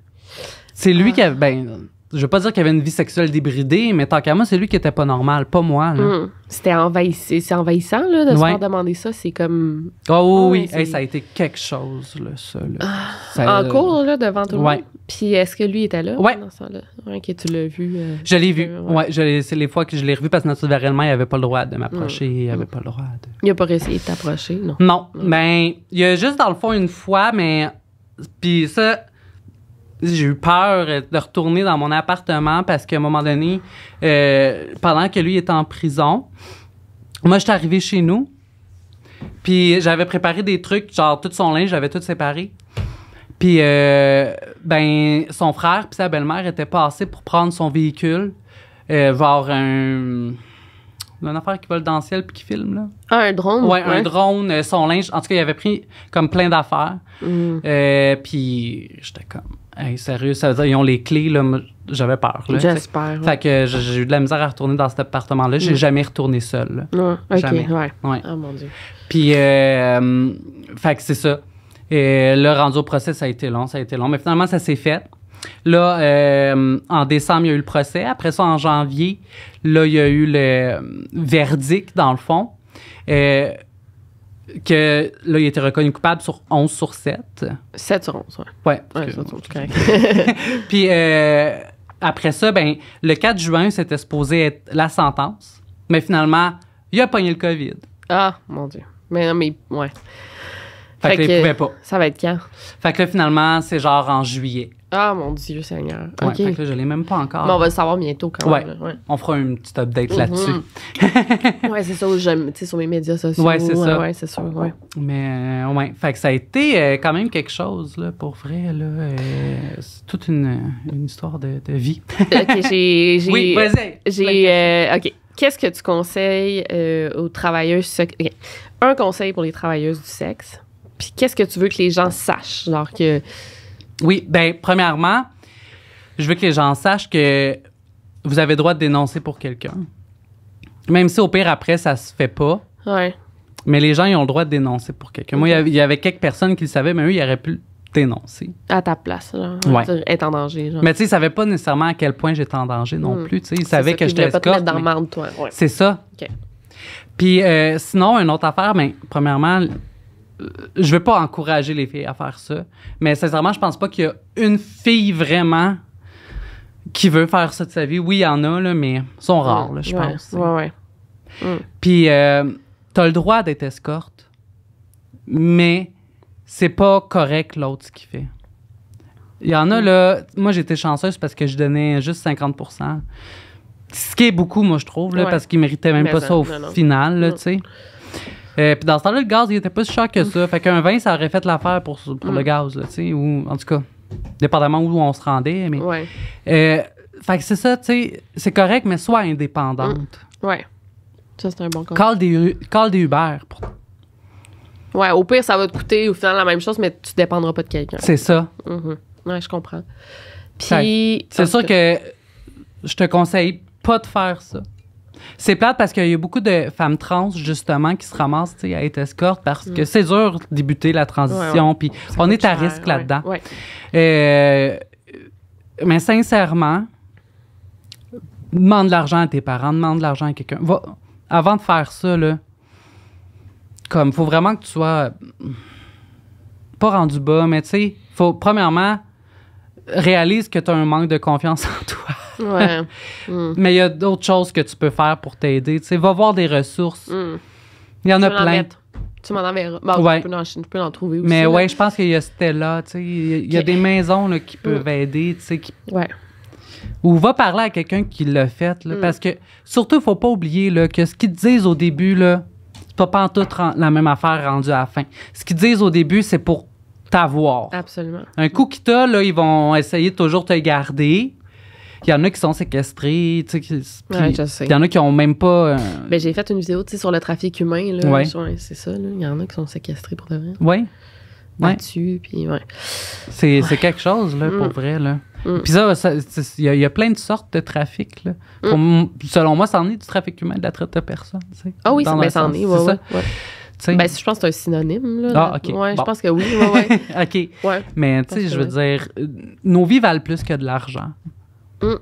C'est lui ah. qui avait... Ben, je veux pas dire qu'il avait une vie sexuelle débridée, mais tant qu'à moi, c'est lui qui était pas normal, pas moi. Hmm. C'était envahissant, c'est envahissant là, de se faire demander ça. C'est comme. Oh, oui, ah, ça a été quelque chose, là, ça. Là. Ah, en cours, là, devant tout le monde. Puis est-ce que lui était là? Ouais. Dans tu l'as vu. Euh, je l'ai vu. c'est les fois que je l'ai revu parce que naturellement, il avait pas le droit de m'approcher. Mm. Il avait mm. pas le droit de. Il pas t'approcher, non? Non. mais ben, il y a juste dans le fond une fois, mais. Puis ça, j'ai eu peur de retourner dans mon appartement parce qu'à un moment donné, euh, pendant que lui était en prison, moi, j'étais arrivée chez nous. Puis j'avais préparé des trucs, genre tout son linge, j'avais tout séparé. Puis, euh, ben, son frère puis sa belle-mère étaient passés pour prendre son véhicule voir euh, voir un. Une affaire qui vole dans le ciel puis qui filme, là. Ah, un drone? Ouais, un drone, euh, son linge. En tout cas, il avait pris comme plein d'affaires. Mm. et puis, j'étais comme. Hey, sérieux, ça veut dire, ils ont les clés, là. J'avais peur, là. J'espère. Fait que j'ai eu de la misère à retourner dans cet appartement-là. J'ai mm. jamais retourné seul. jamais. Ouais. Oh mon Dieu. Puis, hum, fait que c'est ça. Et là, rendu au procès, ça a été long, ça a été long. Mais finalement, ça s'est fait. Là, euh, en décembre, il y a eu le procès. Après ça, en janvier, là, il y a eu le verdict, dans le fond. Euh, que là, il a été reconnu coupable sur 11 sur 7. 7 sur 11, oui. Oui. Puis euh, après ça, ben, le 4 juin, c'était supposé être la sentence. Mais finalement, il a pogné le COVID. Ah, mon Dieu. Mais non, mais ouais. Fait, que, que pas. Ça va être quand? Fait que là, finalement, c'est genre en juillet. Ah, mon Dieu Seigneur. OK. Fait que je l'ai même pas encore. Mais on va le savoir bientôt quand ouais. même. On fera une petite update mhm. là-dessus. ouais, c'est ça. Tu sais, sur mes médias sociaux. Ouais, c'est ça. Euh, ouais, c'est sûr. Ouais. Mais, euh, ouais. Fait que ça a été euh, quand même quelque chose, là, pour vrai, c'est toute une, une, histoire de, de vie. OK, j'ai. Oui, vas-y. OK. Qu'est-ce que tu conseilles aux travailleuses. Un conseil pour les travailleuses du sexe puis qu'est-ce que tu veux que les gens sachent? Genre que. Oui, ben premièrement, je veux que les gens sachent que vous avez le droit de dénoncer pour quelqu'un. Même si au pire, après, ça se fait pas. Ouais. Mais les gens, ils ont le droit de dénoncer pour quelqu'un. Moi, il y, avait, quelques personnes qui le savaient, mais eux, ils auraient pu dénoncer. À ta place, genre. Être en danger. Mais tu sais, ils savaient pas nécessairement à quel point j'étais en danger non hmm. plus. sais. ils savaient que je escorte. Ils pas te mettre dans le toi. C'est ça. OK. Puis euh, sinon, une autre affaire, ben, premièrement, euh, je veux pas encourager les filles à faire ça, mais sincèrement, je pense pas qu'il y a une fille vraiment qui veut faire ça de sa vie. Oui, il y en a, là, mais ils sont rares, mm. je pense. Ouais, mm. Puis, euh, tu as le droit d'être escorte, mais c'est pas correct l'autre ce qu'il fait. Il y en a, mm. là, moi j'étais chanceuse parce que je donnais juste 50 Ce qui est beaucoup, moi, je trouve, là, parce qu'il méritait même pas ça au final, tu sais. Euh, puis dans ce temps-là, le gaz, il était pas si cher que ça. Fait qu'un vin, ça aurait fait l'affaire pour, pour le mm. gaz, tu sais, ou en tout cas, dépendamment où on se rendait. Mais, ouais. Euh, fait que c'est ça, tu sais, c'est correct, mais sois indépendante. Oui. Mm. Ouais. Ça, c'est un bon conseil. Call des, call des Uber. Ouais, au pire, ça va te coûter au final la même chose, mais tu dépendras pas de quelqu'un. C'est ça. Mm Ouais, je comprends. Puis. C'est sûr que je te conseille pas de faire ça. C'est plate parce qu'il y a beaucoup de femmes trans, justement, qui se ramassent à être escortes parce que mm. c'est dur de débuter la transition. Puis on est à risque là-dedans. Euh, mais sincèrement, demande de l'argent à tes parents, demande de l'argent à quelqu'un. avant de faire ça, là, comme, faut vraiment que tu sois pas rendu bas, mais tu sais, faut, premièrement, réalise que tu as un manque de confiance en toi. Hmm. Mais il y a d'autres choses que tu peux faire pour t'aider. Tu va voir des ressources. Hmm. Il y en a plein. Tu m'en enverras. tu, peux en, trouver Mais oui, je pense qu'il y a Stella. Tu sais, il y a, des maisons qui hmm. peuvent aider. Tu sais, Ou va parler à quelqu'un qui l'a fait. Là, parce que, surtout, il ne faut pas oublier là, que ce qu'ils te disent au début, là, c'est pas en tout la même affaire rendue à la fin. Ce qu'ils disent au début, c'est pour t'avoir. Absolument. Un coup qui t'a, ils vont essayer de toujours te garder il y en a qui sont séquestrés, tu sais. Il y en a qui ont même pas. Euh, ben, j'ai fait une vidéo, tu sais, sur le trafic humain, là. C'est ça, là. Il y en a qui sont séquestrés pour de vrai. Ouais. Ouais. puis ouais. C'est quelque chose, là, pour mm. vrai, là. Mm. Puis ça, il y, a plein de sortes de trafic. Là. Mm. selon moi, ça en est du trafic humain, de la traite de personnes. Ah oui, ben, c'est ben, ça en est, je pense que c'est un synonyme. Là, ah, Ouais, Je pense que oui. Ouais, Ouais, Mais tu sais, je veux dire, euh, nos vies valent plus que de l'argent. Mm.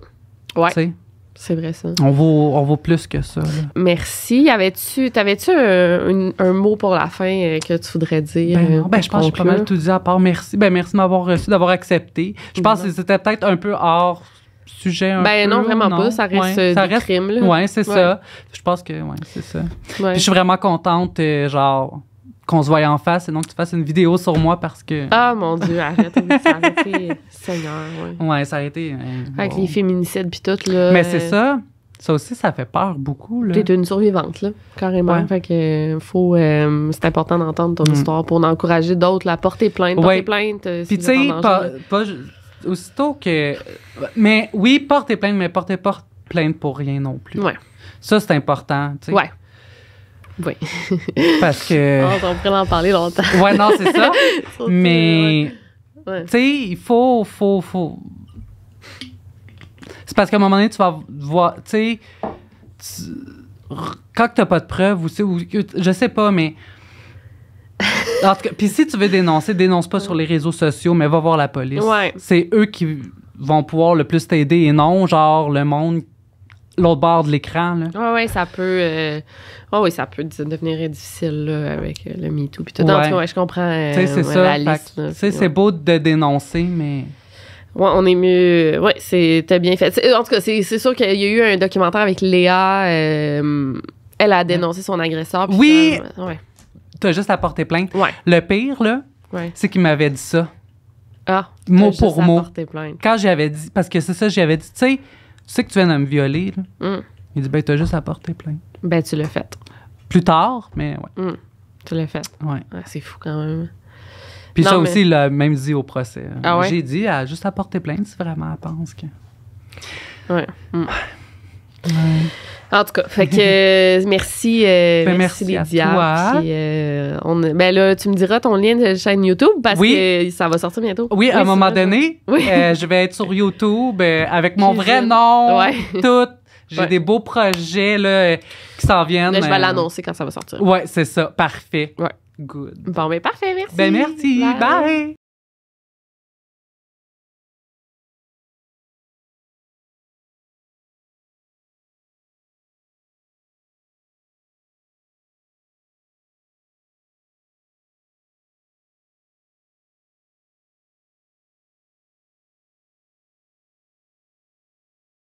Ouais. C'est vrai ça. On vaut, on vaut plus que ça. Merci. Avais-tu avais-tu un, mot pour la fin euh, que tu voudrais dire ben, euh, ben je pense que j'ai pas mal tout dit à part merci. Ben merci de m'avoir reçu, d'avoir accepté. Je pense mm-hmm. que c'était peut-être un peu hors sujet un ben non vraiment pas ça reste ça euh, reste, crime là. ouais c'est ça je pense que ouais c'est ça je suis vraiment contente genre qu'on se voyait en face et que tu fasses une vidéo sur moi parce que. Ah mon Dieu, arrête, oui, s'arrêter, Seigneur. Ouais, ça a été. Euh, Avec les féminicides puis tout, là. Mais c'est euh, ça. Ça aussi, ça fait peur beaucoup. là. T'es une survivante, là, carrément. Fait que euh, faut, c'est important d'entendre ton mm. histoire pour encourager d'autres à porter plainte. Porter plainte. Puis tu sais, pas, aussitôt que. Mais oui, porter plainte, mais portez plainte pour rien non plus. Ouais. Ça, c'est important. sais. Ouais. Oui. Parce que. Ah, on pourrait en parler longtemps. ouais, non, c'est ça. Euh, mais. Tu sais, il faut. faut, faut... C'est parce qu'à un moment donné, tu vas voir. Tu sais. Tu... Quand pas de preuves, ou, ne Je sais pas, mais. puis si tu veux dénoncer, dénonce pas sur les réseaux sociaux, mais va voir la police. C'est eux qui vont pouvoir le plus t'aider et non, genre, le monde l'autre bord de l'écran. Oui, ouais, ça peut. Euh, oui, ça peut devenir difficile là, avec euh, le MeToo. Puis tout. Ouais. ouais, je comprends. Euh, c'est ça. c'est beau de dénoncer, mais. Ouais, on est mieux. Ouais, c'était bien fait. En tout cas, c'est sûr qu'il y a eu un documentaire avec Léa. Euh, elle a dénoncé son agresseur. Oui! as juste à porter plainte. Le pire, là, c'est qu'il m'avait dit ça. Ah, mot pour mot. Quand j'avais dit, parce que c'est ça, j'avais dit, tu sais, sais que tu viens de me violer. Là. Mm. Il dit, ben, t'as juste à porter plainte. Ben, tu l'as fait. Plus tard, mais ouais. Mm. Tu l'as fait. Ouais. Ah, c'est fou quand même. Puis ça aussi, il l'a même dit au procès. Ah J'ai dit, à, juste à porter plainte si vraiment elle pense que. Ouais. Mm. En tout cas, euh, euh, ben, merci, merci, merci, euh, ben là, tu me diras ton lien de chaîne YouTube parce que ça va sortir bientôt. Oui, à un moment donné, je vais être sur YouTube avec mon vrai nom, ouais. tout. J'ai des beaux projets là, qui s'en viennent. je vais l'annoncer quand ça va sortir. Oui, c'est ça. Parfait. Ouais. Good. Bon, ben parfait, merci. Ben merci. Bye.